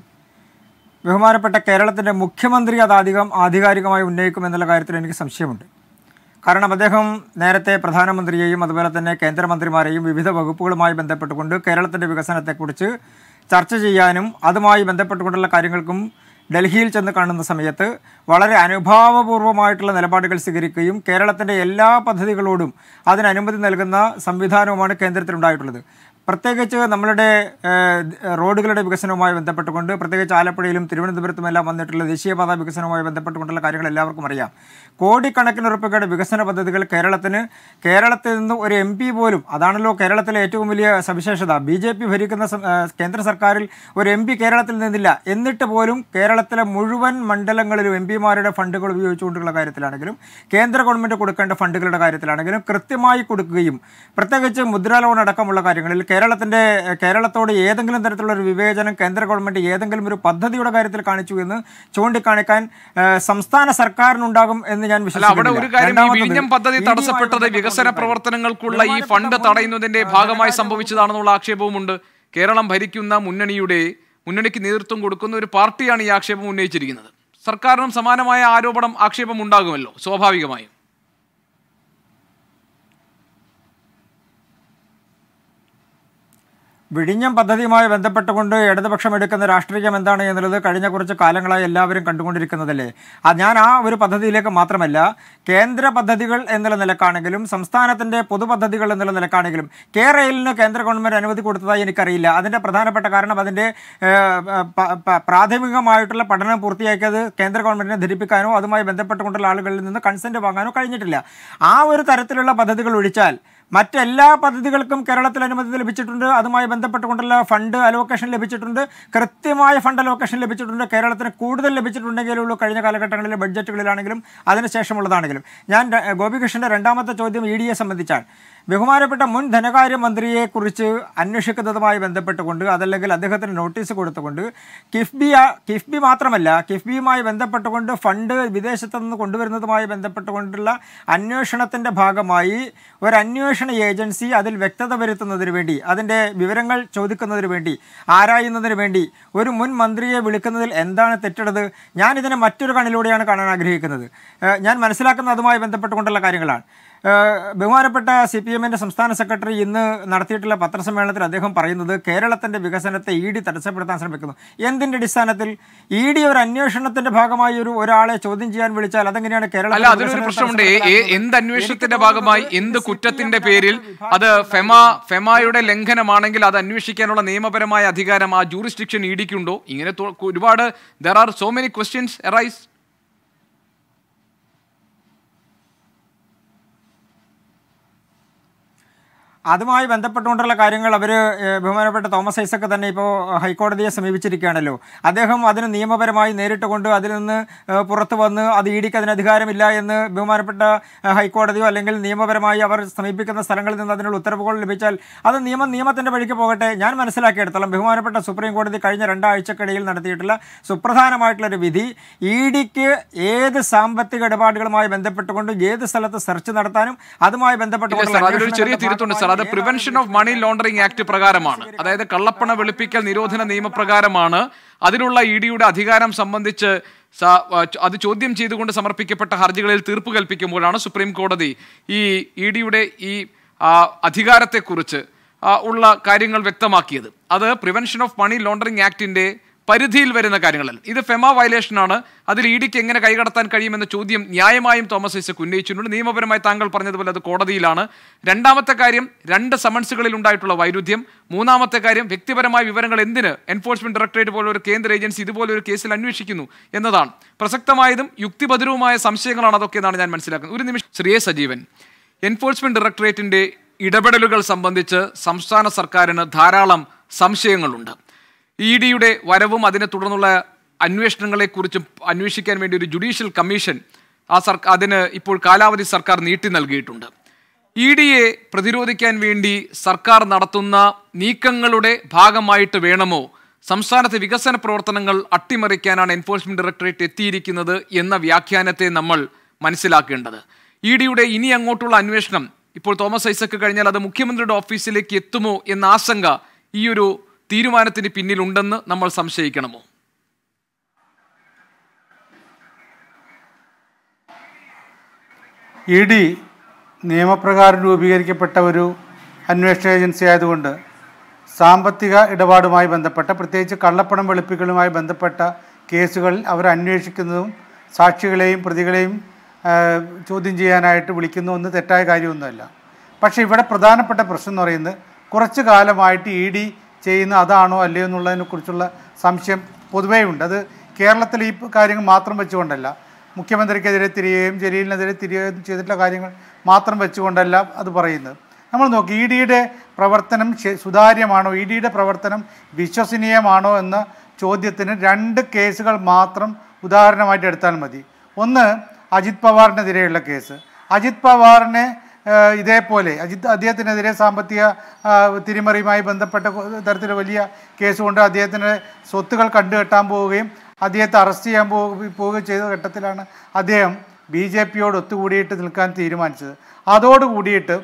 ബഹുമാനപ്പെട്ട കേരളത്തിൻ്റെ മുഖ്യമന്ത്രി അത് അധികം ആധികാരികമായി എന്നുള്ള കാര്യത്തിൽ എനിക്ക് സംശയമുണ്ട് കാരണം അദ്ദേഹം നേരത്തെ പ്രധാനമന്ത്രിയെയും അതുപോലെ തന്നെ കേന്ദ്രമന്ത്രിമാരെയും വിവിധ വകുപ്പുകളുമായി ബന്ധപ്പെട്ടുകൊണ്ട് കേരളത്തിൻ്റെ വികസനത്തെക്കുറിച്ച് ചർച്ച ചെയ്യാനും അതുമായി ബന്ധപ്പെട്ടുകൊണ്ടുള്ള കാര്യങ്ങൾക്കും ഡൽഹിയിൽ ചെന്ന് കാണുന്ന സമയത്ത് വളരെ അനുഭാവപൂർവ്വമായിട്ടുള്ള നിലപാടുകൾ സ്വീകരിക്കുകയും കേരളത്തിൻ്റെ എല്ലാ പദ്ധതികളോടും അതിനനുമതി നൽകുന്ന സംവിധാനവുമാണ് കേന്ദ്രത്തിലുണ്ടായിട്ടുള്ളത് പ്രത്യേകിച്ച് നമ്മളുടെ റോഡുകളുടെ വികസനവുമായി ബന്ധപ്പെട്ടുകൊണ്ട് പ്രത്യേകിച്ച് ആലപ്പുഴയിലും തിരുവനന്തപുരത്തുമെല്ലാം വന്നിട്ടുള്ള ദേശീയപാതാ വികസനവുമായി ബന്ധപ്പെട്ടുകൊണ്ടുള്ള കാര്യങ്ങൾ എല്ലാവർക്കും അറിയാം കോടിക്കണക്കിന് ഉറപ്പുകളുടെ വികസന പദ്ധതികൾ കേരളത്തിന് കേരളത്തിൽ നിന്ന് ഒരു എം പി പോലും അതാണല്ലോ കേരളത്തിലെ ഏറ്റവും വലിയ സവിശേഷത ബി ജെ പി ഭരിക്കുന്ന കേന്ദ്ര സർക്കാരിൽ ഒരു എം പി കേരളത്തിൽ നിന്നില്ല എന്നിട്ട് പോലും കേരളത്തിലെ മുഴുവൻ മണ്ഡലങ്ങളിലും എം പിമാരുടെ ഫണ്ടുകൾ ഉപയോഗിച്ചുകൊണ്ടുള്ള കാര്യത്തിലാണെങ്കിലും കേന്ദ്ര ഗവൺമെൻറ് കൊടുക്കേണ്ട ഫണ്ടുകളുടെ കാര്യത്തിലാണെങ്കിലും കൃത്യമായി കൊടുക്കുകയും പ്രത്യേകിച്ച് മുദ്രാ ലോൺ അടക്കമുള്ള കാര്യങ്ങളിൽ കേരളത്തിൻ്റെ കേരളത്തോട് ഏതെങ്കിലും തരത്തിലുള്ള ഒരു വിവേചനം കേന്ദ്ര ഗവൺമെൻറ് ഏതെങ്കിലും ഒരു പദ്ധതിയുടെ കാര്യത്തിൽ കാണിച്ചു എന്ന് ചൂണ്ടിക്കാണിക്കാൻ സംസ്ഥാന സർക്കാരിനുണ്ടാകും എന്ന് ഞാൻ വിശ്വസിക്കുന്നു പദ്ധതി തടസ്സപ്പെട്ടത് വികസന പ്രവർത്തനങ്ങൾക്കുള്ള ഈ ഫണ്ട് തടയുന്നതിന്റെ ഭാഗമായി സംഭവിച്ചതാണെന്നുള്ള ആക്ഷേപവുമുണ്ട് കേരളം ഭരിക്കുന്ന മുന്നണിയുടെ മുന്നണിക്ക് നേതൃത്വം കൊടുക്കുന്ന ഒരു പാർട്ടിയാണ് ഈ ആക്ഷേപം ഉന്നയിച്ചിരിക്കുന്നത് സർക്കാരിനും സമാനമായ ആരോപണം ആക്ഷേപം ഉണ്ടാകുമല്ലോ സ്വാഭാവികമായും വിഴിഞ്ഞം പദ്ധതിയുമായി ബന്ധപ്പെട്ടുകൊണ്ട് ഇടതുപക്ഷം എടുക്കുന്ന രാഷ്ട്രീയം എന്താണ് എന്നുള്ളത് കഴിഞ്ഞ കുറച്ച് കാലങ്ങളായി എല്ലാവരും കണ്ടുകൊണ്ടിരിക്കുന്നതല്ലേ ആ ഞാൻ ആ ഒരു പദ്ധതിയിലേക്ക് മാത്രമല്ല കേന്ദ്ര പദ്ധതികൾ എന്നുള്ള നിലക്കാണെങ്കിലും സംസ്ഥാനത്തിൻ്റെ പൊതുപദ്ധതികൾ എന്നുള്ള നിലക്കാണെങ്കിലും കെ റെയിലിന് കേന്ദ്ര ഗവൺമെൻറ് അനുമതി കൊടുത്തതായി എനിക്കറിയില്ല അതിൻ്റെ പ്രധാനപ്പെട്ട കാരണം അതിൻ്റെ പ്രാഥമികമായിട്ടുള്ള പഠനം പൂർത്തിയാക്കിയത് കേന്ദ്ര ഗവൺമെൻറ്റിനെ ധരിപ്പിക്കാനോ അതുമായി ബന്ധപ്പെട്ടുകൊണ്ടുള്ള ആളുകളിൽ നിന്ന് കൺസെൻറ്റ് വാങ്ങാനോ കഴിഞ്ഞിട്ടില്ല ആ ഒരു തരത്തിലുള്ള പദ്ധതികൾ ഒഴിച്ചാൽ മറ്റെല്ലാ പദ്ധതികൾക്കും കേരളത്തിൽ അനുമതി ലഭിച്ചിട്ടുണ്ട് അതുമായി ബന്ധപ്പെട്ടുകൊണ്ടുള്ള ഫണ്ട് അലോക്കേഷൻ ലഭിച്ചിട്ടുണ്ട് കൃത്യമായ ഫണ്ട് അലോക്കേഷൻ ലഭിച്ചിട്ടുണ്ട് കേരളത്തിന് കൂടുതൽ ലഭിച്ചിട്ടുണ്ടെങ്കിലേ ഉള്ളൂ കഴിഞ്ഞ കാലഘട്ടങ്ങളിലെ ബഡ്ജറ്റുകളിലാണെങ്കിലും അതിനുശേഷമുള്ളതാണെങ്കിലും ഞാൻ ഗോപികൃഷ്ണൻ്റെ രണ്ടാമത്തെ ചോദ്യം ഇ ഡിയെ സംബന്ധിച്ചാണ് ബഹുമാനപ്പെട്ട മുൻ ധനകാര്യമന്ത്രിയെക്കുറിച്ച് അന്വേഷിക്കുന്നതുമായി ബന്ധപ്പെട്ടുകൊണ്ട് അതല്ലെങ്കിൽ അദ്ദേഹത്തിന് നോട്ടീസ് കൊടുത്തുകൊണ്ട് കിഫ്ബി കിഫ്ബി മാത്രമല്ല കിഫ്ബിയുമായി ബന്ധപ്പെട്ടുകൊണ്ട് ഫണ്ട് വിദേശത്തുനിന്ന് കൊണ്ടുവരുന്നതുമായി ബന്ധപ്പെട്ടുകൊണ്ടുള്ള അന്വേഷണത്തിൻ്റെ ഭാഗമായി ഒരു അന്വേഷണം അന്വേഷണ ഏജൻസി അതിൽ വ്യക്തത വരുത്തുന്നതിന് വേണ്ടി അതിൻ്റെ വിവരങ്ങൾ ചോദിക്കുന്നതിന് വേണ്ടി ആരായുന്നതിന് വേണ്ടി ഒരു മുൻ മന്ത്രിയെ വിളിക്കുന്നതിൽ എന്താണ് തെറ്റുള്ളത് ഞാനിതിനെ മറ്റൊരു കണ്ണിലൂടെയാണ് കാണാൻ ആഗ്രഹിക്കുന്നത് ഞാൻ മനസ്സിലാക്കുന്ന അതുമായി ബന്ധപ്പെട്ടുകൊണ്ടുള്ള കാര്യങ്ങളാണ് ബഹുമാനപ്പെട്ട സി പി എമ്മിൻ്റെ സംസ്ഥാന സെക്രട്ടറി ഇന്ന് നടത്തിയിട്ടുള്ള പത്രസമ്മേളനത്തിൽ അദ്ദേഹം പറയുന്നത് കേരളത്തിൻ്റെ വികസനത്തെ ഇ ഡി തടസ്സപ്പെടുത്താൻ ശ്രമിക്കുന്നു എന്തിൻ്റെ അടിസ്ഥാനത്തിൽ ഇ ഡി ഒരു അന്വേഷണത്തിന്റെ ഭാഗമായി ഒരു ഒരാളെ ചോദ്യം ചെയ്യാൻ വിളിച്ചാൽ അതെങ്ങനെയാണ് കേരള അതിലൊരു പ്രശ്നമുണ്ട് എന്ത് അന്വേഷണത്തിന്റെ ഭാഗമായി എന്ത് കുറ്റത്തിന്റെ പേരിൽ അത് ഫെമ ഫെമയുടെ ലംഘനമാണെങ്കിൽ അത് അന്വേഷിക്കാനുള്ള നിയമപരമായ അധികാരം ആ ജൂറിസ്ഡിക്ഷൻ ഇ ഡിക്കുണ്ടോ ഇങ്ങനെ ഒരുപാട് there are so many questions arise അതുമായി ബന്ധപ്പെട്ടുകൊണ്ടുള്ള കാര്യങ്ങൾ അവർ ബഹുമാനപ്പെട്ട തോമസ് ഐസക് തന്നെ ഇപ്പോൾ ഹൈക്കോടതിയെ സമീപിച്ചിരിക്കുകയാണല്ലോ അദ്ദേഹം അതിന് നിയമപരമായി നേരിട്ട് കൊണ്ട് അതിൽ നിന്ന് പുറത്തു വന്ന് അത് ഇഡിക്ക് അതിന് അധികാരമില്ല എന്ന് ബഹുമാനപ്പെട്ട ഹൈക്കോടതിയോ അല്ലെങ്കിൽ നിയമപരമായി അവർ സമീപിക്കുന്ന സ്ഥലങ്ങളിൽ നിന്ന് അതിനുള്ള ഉത്തരവുകൾ ലഭിച്ചാൽ അത് നിയമം നിയമത്തിൻ്റെ വഴിക്ക് പോകട്ടെ ഞാൻ മനസ്സിലാക്കിയെടുത്തോളം ബഹുമാനപ്പെട്ട സുപ്രീം കോടതി കഴിഞ്ഞ രണ്ടാഴ്ചക്കിടയിൽ നടത്തിയിട്ടുള്ള സുപ്രധാനമായിട്ടുള്ളൊരു വിധി ഇ ഡിക്ക് ഏത് സാമ്പത്തിക ഇടപാടുകളുമായി ബന്ധപ്പെട്ടുകൊണ്ട് ഏത് സ്ഥലത്ത് സെർച്ച് നടത്താനും അതുമായി ബന്ധപ്പെട്ടുകൊണ്ട് അത് prevention of money laundering act പ്രകാരമാണ് അതായത് കള്ളപ്പണ വെളുപ്പിക്കൽ നിരോധന നിയമപ്രകാരമാണ് അതിനുള്ള ഇ ഡിയുടെ അധികാരം സംബന്ധിച്ച് അത് ചോദ്യം ചെയ്തുകൊണ്ട് സമർപ്പിക്കപ്പെട്ട ഹർജികളിൽ തീർപ്പ് കൽപ്പിക്കുമ്പോഴാണ് സുപ്രീം കോടതി ഈ ഇ ഡിയുടെ ഈ അധികാരത്തെക്കുറിച്ച് ഉള്ള കാര്യങ്ങൾ വ്യക്തമാക്കിയത് അത് പ്രിവെൻഷൻ ഓഫ് മണി ലോണ്ടറിംഗ് ആക്ടിൻ്റെ പരിധിയിൽ വരുന്ന കാര്യങ്ങളല്ല ഇത് ഫെമ വയലേഷനാണ് അതിൽ ഇ ഡിക്ക് എങ്ങനെ കൈകടത്താൻ കഴിയുമെന്ന ചോദ്യം ന്യായമായും തോമസ് ഐസക് ഉന്നയിച്ചിട്ടുണ്ട് നിയമപരമായി താങ്കൾ പറഞ്ഞതുപോലെ അത് കോടതിയിലാണ് രണ്ടാമത്തെ കാര്യം രണ്ട് സമൻസുകളിൽ ഉണ്ടായിട്ടുള്ള വൈരുദ്ധ്യം മൂന്നാമത്തെ കാര്യം വ്യക്തിപരമായ വിവരങ്ങൾ എന്തിന് എൻഫോഴ്സ്മെന്റ് ഡയറക്ടറേറ്റ് പോലെ ഒരു കേന്ദ്ര ഏജൻസി ഇതുപോലെ ഒരു കേസിൽ അന്വേഷിക്കുന്നു എന്നതാണ് പ്രസക്തമായതും യുക്തിഭദ്രവുമായ സംശയങ്ങളാണ് അതൊക്കെ എന്നാണ് ഞാൻ മനസ്സിലാക്കുന്നത് ഒരു നിമിഷം ശ്രീ സജീവൻ എൻഫോഴ്സ്മെന്റ് ഡയറക്ടറേറ്റിന്റെ ഇടപെടലുകൾ സംബന്ധിച്ച് സംസ്ഥാന സർക്കാരിന് ധാരാളം സംശയങ്ങളുണ്ട് ഇ ഡിയുടെ വരവും അതിനെ തുടർന്നുള്ള അന്വേഷണങ്ങളെക്കുറിച്ചും അന്വേഷിക്കാൻ വേണ്ടി ഒരു ജുഡീഷ്യൽ കമ്മീഷൻ ആ സർക്കാർ അതിന് ഇപ്പോൾ കാലാവധി സർക്കാർ നീട്ടി നൽകിയിട്ടുണ്ട് ഇ ഡിയെ പ്രതിരോധിക്കാൻ വേണ്ടി സർക്കാർ നടത്തുന്ന നീക്കങ്ങളുടെ ഭാഗമായിട്ട് വേണമോ സംസ്ഥാനത്തെ വികസന പ്രവർത്തനങ്ങൾ അട്ടിമറിക്കാനാണ് എൻഫോഴ്സ്മെന്റ് ഡയറക്ടറേറ്റ് എത്തിയിരിക്കുന്നത് എന്ന വ്യാഖ്യാനത്തെ നമ്മൾ മനസ്സിലാക്കേണ്ടത് ഇ ഡിയുടെ ഇനി അങ്ങോട്ടുള്ള അന്വേഷണം ഇപ്പോൾ തോമസ് ഐസക്ക് കഴിഞ്ഞാൽ അത് മുഖ്യമന്ത്രിയുടെ ഓഫീസിലേക്ക് എത്തുമോ എന്ന ആശങ്ക ഈ ഒരു തീരുമാനത്തിന് പിന്നിലുണ്ടെന്ന് നമ്മൾ സംശയിക്കണമോ ഇ ഡി നിയമപ്രകാരം രൂപീകരിക്കപ്പെട്ട ഒരു അന്വേഷണ ഏജൻസി ആയതുകൊണ്ട് സാമ്പത്തിക ഇടപാടുമായി ബന്ധപ്പെട്ട പ്രത്യേകിച്ച് കള്ളപ്പണം വെളുപ്പിക്കലുമായി ബന്ധപ്പെട്ട കേസുകളിൽ അവർ അന്വേഷിക്കുന്നതും സാക്ഷികളെയും പ്രതികളെയും ചോദ്യം ചെയ്യാനായിട്ട് വിളിക്കുന്നു എന്ന് തെറ്റായ കാര്യമൊന്നുമല്ല പക്ഷേ ഇവിടെ പ്രധാനപ്പെട്ട പ്രശ്നം എന്ന് പറയുന്നത് കുറച്ച് കാലമായിട്ട് ഇ ഡി ചെയ്യുന്ന അതാണോ അല്ലയോ എന്നുള്ളതിനെക്കുറിച്ചുള്ള സംശയം പൊതുവേ ഉണ്ട് അത് കേരളത്തിൽ ഈ കാര്യങ്ങൾ മാത്രം വെച്ചുകൊണ്ടല്ല മുഖ്യമന്ത്രിക്കെതിരെ തിരിയുകയും ജലീലിനെതിരെ തിരിയുകയും ചെയ്തിട്ടുള്ള കാര്യങ്ങൾ മാത്രം വെച്ചുകൊണ്ടല്ല അത് പറയുന്നത് നമ്മൾ നോക്കി ഇ ഡിയുടെ പ്രവർത്തനം സുതാര്യമാണോ ഇ ഡിയുടെ പ്രവർത്തനം വിശ്വസനീയമാണോ എന്ന ചോദ്യത്തിന് രണ്ട് കേസുകൾ മാത്രം ഉദാഹരണമായിട്ട് എടുത്താൽ മതി ഒന്ന് അജിത് പവാറിനെതിരെയുള്ള കേസ് അജിത് പവാറിനെ ഇതേപോലെ അജിത് അദ്ദേഹത്തിനെതിരെ സാമ്പത്തിക തിരിമറിയുമായി ബന്ധപ്പെട്ട തരത്തിൽ വലിയ കേസ് അദ്ദേഹത്തിൻ്റെ സ്വത്തുകൾ കണ്ടുകെട്ടാൻ പോവുകയും അദ്ദേഹത്തെ അറസ്റ്റ് ചെയ്യാൻ പോവുകയും ചെയ്ത ഘട്ടത്തിലാണ് അദ്ദേഹം ബി ജെ പിയോട് ഒത്തുകൂടിയിട്ട് നിൽക്കാൻ തീരുമാനിച്ചത് അതോടുകൂടിയിട്ട്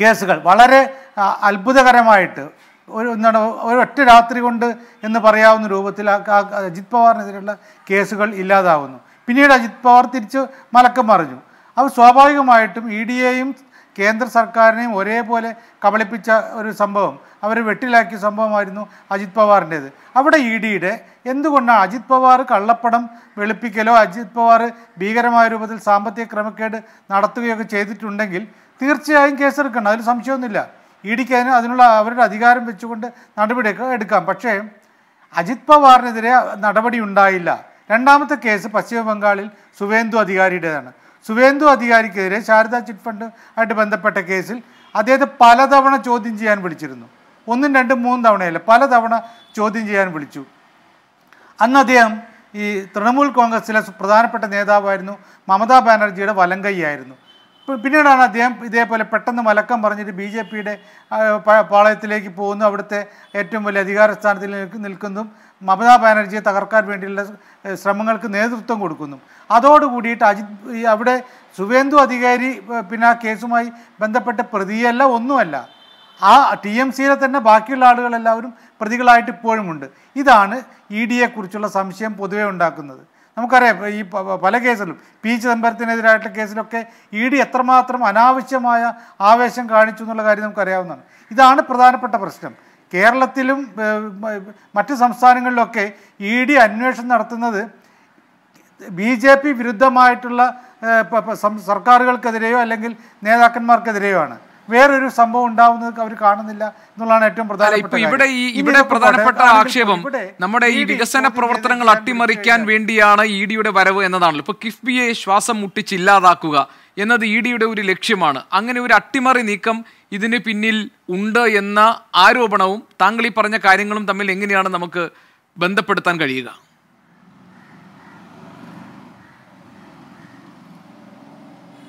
കേസുകൾ വളരെ അത്ഭുതകരമായിട്ട് ഒരു എന്താണ് ഒറ്റ രാത്രി കൊണ്ട് എന്ന് പറയാവുന്ന രൂപത്തിൽ അജിത് പവാറിനെതിരെയുള്ള കേസുകൾ ഇല്ലാതാവുന്നു പിന്നീട് അജിത് പവാർ തിരിച്ച് മലക്കം മറിഞ്ഞു അത് സ്വാഭാവികമായിട്ടും ഇ ഡി എയും കേന്ദ്ര സർക്കാരിനെയും ഒരേപോലെ കബളിപ്പിച്ച ഒരു സംഭവം അവരെ വെട്ടിലാക്കിയ സംഭവമായിരുന്നു അജിത് പവാറിൻ്റേത് അവിടെ ഇ ഡിയുടെ എന്തുകൊണ്ടാണ് അജിത് പവാർ കള്ളപ്പടം വെളുപ്പിക്കലോ അജിത് പവാർ ഭീകരമായ രൂപത്തിൽ സാമ്പത്തിക ക്രമക്കേട് നടത്തുകയൊക്കെ ചെയ്തിട്ടുണ്ടെങ്കിൽ തീർച്ചയായും കേസെടുക്കണം അതിൽ സംശയമൊന്നുമില്ല ഇ ഡിക്ക് അതിന് അതിനുള്ള അവരുടെ അധികാരം വെച്ചുകൊണ്ട് നടപടിയൊക്കെ എടുക്കാം പക്ഷേ അജിത് പവാറിനെതിരെ നടപടി ഉണ്ടായില്ല രണ്ടാമത്തെ കേസ് പശ്ചിമ ബംഗാളിൽ സുവേന്ദു അധികാരിയുടേതാണ് സുവേന്ദു അധികാരിക്കെതിരെ ശാരദാ ചിറ്റ് ഫണ്ട് ആയിട്ട് ബന്ധപ്പെട്ട കേസിൽ അദ്ദേഹത്തെ പലതവണ ചോദ്യം ചെയ്യാൻ വിളിച്ചിരുന്നു ഒന്നും രണ്ടും മൂന്നും തവണയല്ല പലതവണ ചോദ്യം ചെയ്യാൻ വിളിച്ചു അന്ന് അദ്ദേഹം ഈ തൃണമൂൽ കോൺഗ്രസിലെ പ്രധാനപ്പെട്ട നേതാവായിരുന്നു മമതാ ബാനർജിയുടെ വലങ്കയ്യായിരുന്നു പിന്നീടാണ് അദ്ദേഹം ഇതേപോലെ പെട്ടെന്ന് മലക്കം പറഞ്ഞിട്ട് ബി ജെ പിയുടെ പാളയത്തിലേക്ക് പോകുന്നു അവിടുത്തെ ഏറ്റവും വലിയ അധികാര സ്ഥാനത്തിൽ നിൽക്കുന്നതും മമതാ ബാനർജിയെ തകർക്കാൻ വേണ്ടിയുള്ള ശ്രമങ്ങൾക്ക് നേതൃത്വം കൊടുക്കുന്നു അതോടുകൂടിയിട്ട് അജിത് അവിടെ സുവേന്ദു അധികാരി പിന്നെ ആ കേസുമായി ബന്ധപ്പെട്ട പ്രതിയല്ല ഒന്നുമല്ല ആ ടി എം സിയിലെ തന്നെ ബാക്കിയുള്ള ആളുകളെല്ലാവരും പ്രതികളായിട്ട് ഇപ്പോഴുമുണ്ട് ഇതാണ് ഇ ഡിയെക്കുറിച്ചുള്ള സംശയം പൊതുവെ ഉണ്ടാക്കുന്നത് നമുക്കറിയാം ഈ പല കേസിലും പി ചിദംബരത്തിനെതിരായിട്ടുള്ള കേസിലൊക്കെ ഇ ഡി എത്രമാത്രം അനാവശ്യമായ ആവേശം കാണിച്ചു എന്നുള്ള കാര്യം നമുക്കറിയാവുന്നതാണ് ഇതാണ് പ്രധാനപ്പെട്ട പ്രശ്നം കേരളത്തിലും മറ്റ് സംസ്ഥാനങ്ങളിലൊക്കെ ഇ ഡി അന്വേഷണം നടത്തുന്നത് ബി ജെ പി വിരുദ്ധമായിട്ടുള്ള സർക്കാരുകൾക്കെതിരെയോ അല്ലെങ്കിൽ നേതാക്കന്മാർക്കെതിരെയോ ആണ് വേറൊരു സംഭവം ഉണ്ടാവുന്നത് അവർ കാണുന്നില്ല എന്നുള്ളതാണ് ഏറ്റവും പ്രധാനപ്പെട്ട ഇവിടെ ഈ ഇവിടെ പ്രധാനപ്പെട്ട ആക്ഷേപം നമ്മുടെ ഈ വികസന പ്രവർത്തനങ്ങൾ അട്ടിമറിക്കാൻ വേണ്ടിയാണ് ഇ ഡിയുടെ വരവ് എന്നതാണല്ലോ ഇപ്പൊ കിഫ്ബിയെ ശ്വാസം മുട്ടിച്ചില്ലാതാക്കുക എന്നത് ഇ ഡിയുടെ ഒരു ലക്ഷ്യമാണ് അങ്ങനെ ഒരു അട്ടിമറി നീക്കം ഇതിന് പിന്നിൽ ഉണ്ട് എന്ന ആരോപണവും താങ്കൾ ഈ പറഞ്ഞ കാര്യങ്ങളും തമ്മിൽ എങ്ങനെയാണ് നമുക്ക് ബന്ധപ്പെടുത്താൻ കഴിയുക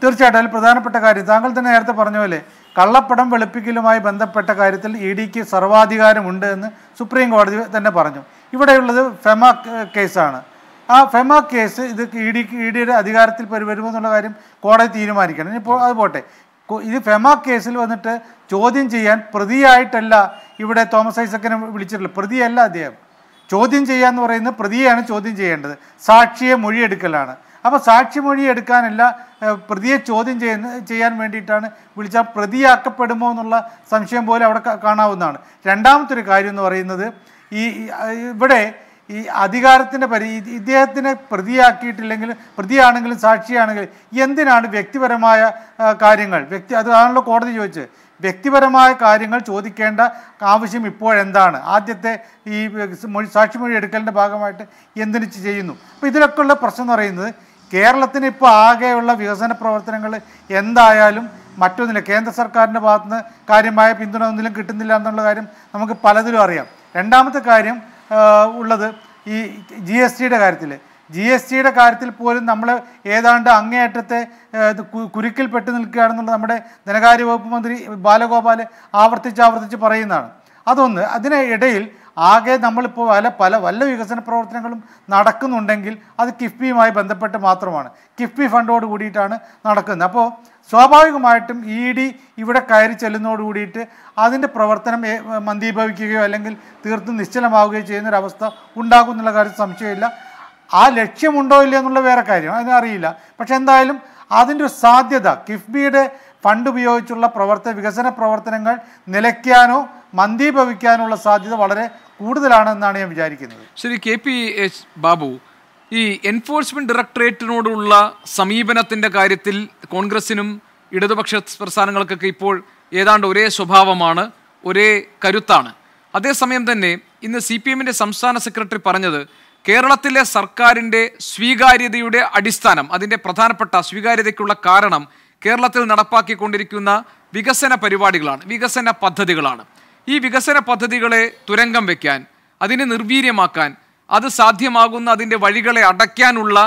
തീർച്ചയായിട്ടും അതിൽ പ്രധാനപ്പെട്ട കാര്യം താങ്കൾ തന്നെ നേരത്തെ പറഞ്ഞ പോലെ കള്ളപ്പടം വെളുപ്പിക്കലുമായി ബന്ധപ്പെട്ട കാര്യത്തിൽ ഇ ഡിക്ക് സർവാധികാരമുണ്ട് എന്ന് സുപ്രീം കോടതി തന്നെ പറഞ്ഞു ഇവിടെയുള്ളത് ഫെമ കേസാണ് ആ ഫെമ കേസ് ഇത് ഇ ഡിക്ക് ഇ ഡിയുടെ അധികാരത്തിൽ വരുമോ എന്നുള്ള കാര്യം കോടതി തീരുമാനിക്കണം ഇനിയിപ്പോൾ അത് പോട്ടെ ഇത് ഫെമ കേസിൽ വന്നിട്ട് ചോദ്യം ചെയ്യാൻ പ്രതിയായിട്ടല്ല ഇവിടെ തോമസ് ഐസക്കനെ വിളിച്ചിട്ടുള്ളത് പ്രതിയല്ല അദ്ദേഹം ചോദ്യം ചെയ്യുക എന്ന് പറയുന്നത് പ്രതിയെയാണ് ചോദ്യം ചെയ്യേണ്ടത് സാക്ഷിയെ മൊഴിയെടുക്കലാണ് അപ്പോൾ സാക്ഷി മൊഴി എടുക്കാനല്ല പ്രതിയെ ചോദ്യം ചെയ്യുന്ന ചെയ്യാൻ വേണ്ടിയിട്ടാണ് വിളിച്ചാൽ പ്രതിയാക്കപ്പെടുമോ എന്നുള്ള സംശയം പോലും അവിടെ കാണാവുന്നതാണ് രണ്ടാമത്തെ ഒരു കാര്യം എന്ന് പറയുന്നത് ഈ ഇവിടെ ഈ അധികാരത്തിൻ്റെ പരി ഇദ്ദേഹത്തിനെ പ്രതിയാക്കിയിട്ടില്ലെങ്കിൽ പ്രതിയാണെങ്കിലും സാക്ഷിയാണെങ്കിലും എന്തിനാണ് വ്യക്തിപരമായ കാര്യങ്ങൾ വ്യക്തി അതാണല്ലോ കോടതി ചോദിച്ചത് വ്യക്തിപരമായ കാര്യങ്ങൾ ചോദിക്കേണ്ട ആവശ്യം ഇപ്പോഴെന്താണ് ആദ്യത്തെ ഈ മൊഴി സാക്ഷിമൊഴി എടുക്കലിൻ്റെ ഭാഗമായിട്ട് എന്തിനു ചെയ്യുന്നു അപ്പോൾ ഇതിലൊക്കെയുള്ള പ്രശ്നം എന്ന് പറയുന്നത് കേരളത്തിന് ഇപ്പോൾ ആകെയുള്ള വികസന പ്രവർത്തനങ്ങൾ എന്തായാലും മറ്റൊന്നില്ല കേന്ദ്ര സർക്കാരിൻ്റെ ഭാഗത്തുനിന്ന് കാര്യമായ പിന്തുണ ഒന്നിലും കിട്ടുന്നില്ല എന്നുള്ള കാര്യം നമുക്ക് പലതിലും അറിയാം രണ്ടാമത്തെ കാര്യം ഉള്ളത് ഈ ജി എസ് ടിയുടെ കാര്യത്തിൽ ജി എസ് ടിയുടെ കാര്യത്തിൽ പോലും നമ്മൾ ഏതാണ്ട് അങ്ങേയറ്റത്തെ കുരുക്കിൽ പെട്ടു നിൽക്കുകയാണെന്നുള്ള നമ്മുടെ ധനകാര്യ വകുപ്പ് മന്ത്രി ബാലഗോപാൽ ആവർത്തിച്ച് ആവർത്തിച്ച് പറയുന്നതാണ് അതൊന്ന് അതിനിടയിൽ ആകെ നമ്മളിപ്പോൾ പല പല വല്ല വികസന പ്രവർത്തനങ്ങളും നടക്കുന്നുണ്ടെങ്കിൽ അത് കിഫ്ബിയുമായി ബന്ധപ്പെട്ട് മാത്രമാണ് കിഫ്ബി ഫണ്ടോട് കൂടിയിട്ടാണ് നടക്കുന്നത് അപ്പോൾ സ്വാഭാവികമായിട്ടും ഇ ഡി ഇവിടെ കയറി ചെല്ലുന്നതോട് കൂടിയിട്ട് അതിൻ്റെ പ്രവർത്തനം മന്ദീഭവിക്കുകയോ അല്ലെങ്കിൽ തീർത്തും നിശ്ചലമാവുകയോ ചെയ്യുന്നൊരവസ്ഥ ഉണ്ടാകും എന്നുള്ള കാര്യത്തിൽ സംശയമില്ല ആ ലക്ഷ്യമുണ്ടോ ഇല്ല എന്നുള്ള വേറെ കാര്യം അതിനറിയില്ല പക്ഷെ എന്തായാലും അതിൻ്റെ ഒരു സാധ്യത കിഫ്ബിയുടെ ഫണ്ട് ഉപയോഗിച്ചുള്ള പ്രവർത്തന വികസന പ്രവർത്തനങ്ങൾ നിലയ്ക്കാനോ മന്ദീഭവിക്കാനോ ഉള്ള സാധ്യത വളരെ കൂടുതലാണെന്നാണ് ഞാൻ വിചാരിക്കുന്നത് ശരി കെ പി എച്ച് ബാബു ഈ എൻഫോഴ്സ്മെൻറ്റ് ഡയറക്ടറേറ്റിനോടുള്ള സമീപനത്തിൻ്റെ കാര്യത്തിൽ കോൺഗ്രസിനും ഇടതുപക്ഷ പ്രസ്ഥാനങ്ങൾക്കൊക്കെ ഇപ്പോൾ ഏതാണ്ട് ഒരേ സ്വഭാവമാണ് ഒരേ കരുത്താണ് അതേസമയം തന്നെ ഇന്ന് സി പി എമ്മിൻ്റെ സംസ്ഥാന സെക്രട്ടറി പറഞ്ഞത് കേരളത്തിലെ സർക്കാരിൻ്റെ സ്വീകാര്യതയുടെ അടിസ്ഥാനം അതിൻ്റെ പ്രധാനപ്പെട്ട സ്വീകാര്യതയ്ക്കുള്ള കാരണം കേരളത്തിൽ നടപ്പാക്കിക്കൊണ്ടിരിക്കുന്ന വികസന പരിപാടികളാണ് വികസന പദ്ധതികളാണ് ഈ വികസന പദ്ധതികളെ തുരങ്കം വയ്ക്കാൻ അതിനെ നിർവീര്യമാക്കാൻ അത് സാധ്യമാകുന്ന അതിൻ്റെ വഴികളെ അടയ്ക്കാനുള്ള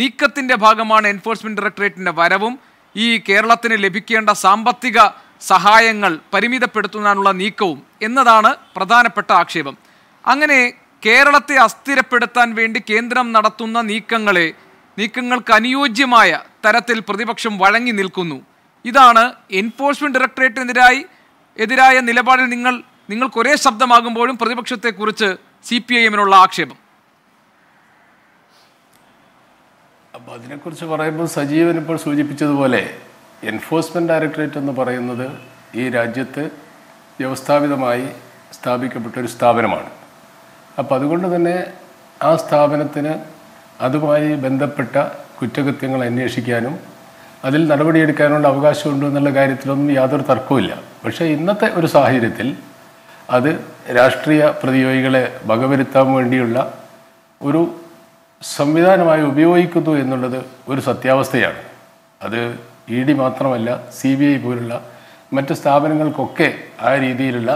നീക്കത്തിൻ്റെ ഭാഗമാണ് എൻഫോഴ്സ്മെൻറ്റ് ഡയറക്ടറേറ്റിൻ്റെ വരവും ഈ കേരളത്തിന് ലഭിക്കേണ്ട സാമ്പത്തിക സഹായങ്ങൾ പരിമിതപ്പെടുത്തുന്നതിനുള്ള നീക്കവും എന്നതാണ് പ്രധാനപ്പെട്ട ആക്ഷേപം അങ്ങനെ കേരളത്തെ അസ്ഥിരപ്പെടുത്താൻ വേണ്ടി കേന്ദ്രം നടത്തുന്ന നീക്കങ്ങളെ നീക്കങ്ങൾക്ക് അനുയോജ്യമായ തരത്തിൽ പ്രതിപക്ഷം വഴങ്ങി നിൽക്കുന്നു ഇതാണ് എൻഫോഴ്സ്മെൻറ്റ് ഡയറക്ടറേറ്റിനെതിരായി എതിരായ നിലപാടിൽ നിങ്ങൾ നിങ്ങൾക്കൊരേ ഒരേ ശബ്ദമാകുമ്പോഴും പ്രതിപക്ഷത്തെക്കുറിച്ച് സി പി ഐ എമ്മിനുള്ള ആക്ഷേപം അപ്പോൾ അതിനെക്കുറിച്ച് പറയുമ്പോൾ സജീവൻ ഇപ്പോൾ സൂചിപ്പിച്ചതുപോലെ എൻഫോഴ്സ്മെൻറ്റ് ഡയറക്ടറേറ്റ് എന്ന് പറയുന്നത് ഈ രാജ്യത്ത് വ്യവസ്ഥാപിതമായി സ്ഥാപിക്കപ്പെട്ടൊരു സ്ഥാപനമാണ് അപ്പോൾ അതുകൊണ്ട് തന്നെ ആ സ്ഥാപനത്തിന് അതുമായി ബന്ധപ്പെട്ട കുറ്റകൃത്യങ്ങൾ അന്വേഷിക്കാനും അതിൽ നടപടിയെടുക്കാനുള്ള അവകാശമുണ്ട് എന്നുള്ള കാര്യത്തിലൊന്നും യാതൊരു തർക്കവുമില്ല പക്ഷേ ഇന്നത്തെ ഒരു സാഹചര്യത്തിൽ അത് രാഷ്ട്രീയ പ്രതിയോഗികളെ വകവരുത്താൻ വേണ്ടിയുള്ള ഒരു സംവിധാനമായി ഉപയോഗിക്കുന്നു എന്നുള്ളത് ഒരു സത്യാവസ്ഥയാണ് അത് ഇ ഡി മാത്രമല്ല സി ബി ഐ പോലുള്ള മറ്റ് സ്ഥാപനങ്ങൾക്കൊക്കെ ആ രീതിയിലുള്ള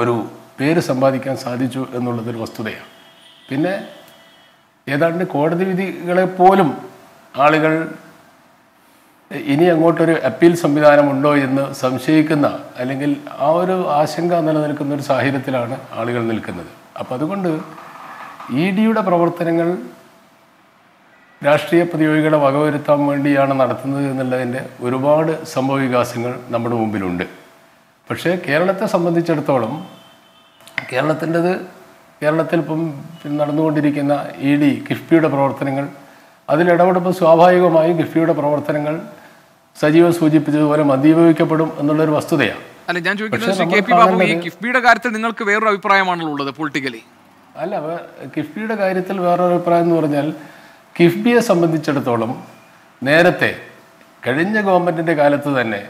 ഒരു പേര് സമ്പാദിക്കാൻ സാധിച്ചു എന്നുള്ളതൊരു വസ്തുതയാണ് പിന്നെ ഏതാണ്ട് കോടതി വിധികളെ പോലും ആളുകൾ ഇനി അങ്ങോട്ടൊരു അപ്പീൽ സംവിധാനമുണ്ടോ എന്ന് സംശയിക്കുന്ന അല്ലെങ്കിൽ ആ ഒരു ആശങ്ക നിലനിൽക്കുന്ന ഒരു സാഹചര്യത്തിലാണ് ആളുകൾ നിൽക്കുന്നത് അപ്പോൾ അതുകൊണ്ട് ഇ ഡിയുടെ പ്രവർത്തനങ്ങൾ രാഷ്ട്രീയ പ്രതിയോഗികളെ വകവരുത്താൻ വേണ്ടിയാണ് നടത്തുന്നത് എന്നുള്ളതിൻ്റെ ഒരുപാട് സംഭവ വികാസങ്ങൾ നമ്മുടെ മുമ്പിലുണ്ട് പക്ഷേ കേരളത്തെ സംബന്ധിച്ചിടത്തോളം കേരളത്തിൻ്റെത് കേരളത്തിൽ ഇപ്പം നടന്നുകൊണ്ടിരിക്കുന്ന ഇ ഡി കിഫ്ബിയുടെ പ്രവർത്തനങ്ങൾ അതിലിടപെടുമ്പോൾ സ്വാഭാവികമായി കിഫ്ബിയുടെ പ്രവർത്തനങ്ങൾ സജീവം സൂചിപ്പിച്ചതുപോലെ മദ്യപിക്കപ്പെടും എന്നുള്ളൊരു വസ്തുതയാണ് അല്ല ഞാൻ ചോദിക്കുന്നത് കെ പി ബാബു ഈ കിഫ്ബിയുടെ കാര്യത്തിൽ നിങ്ങൾക്ക് വേറൊരു അഭിപ്രായമാണല്ലോ ഉള്ളത് പൊളിറ്റിക്കലി അല്ല കിഫ്ബിയുടെ കാര്യത്തിൽ വേറൊരു അഭിപ്രായം എന്ന് പറഞ്ഞാൽ കിഫ്ബിയെ സംബന്ധിച്ചിടത്തോളം നേരത്തെ കഴിഞ്ഞ ഗവൺമെൻറ്റിൻ്റെ കാലത്ത് തന്നെ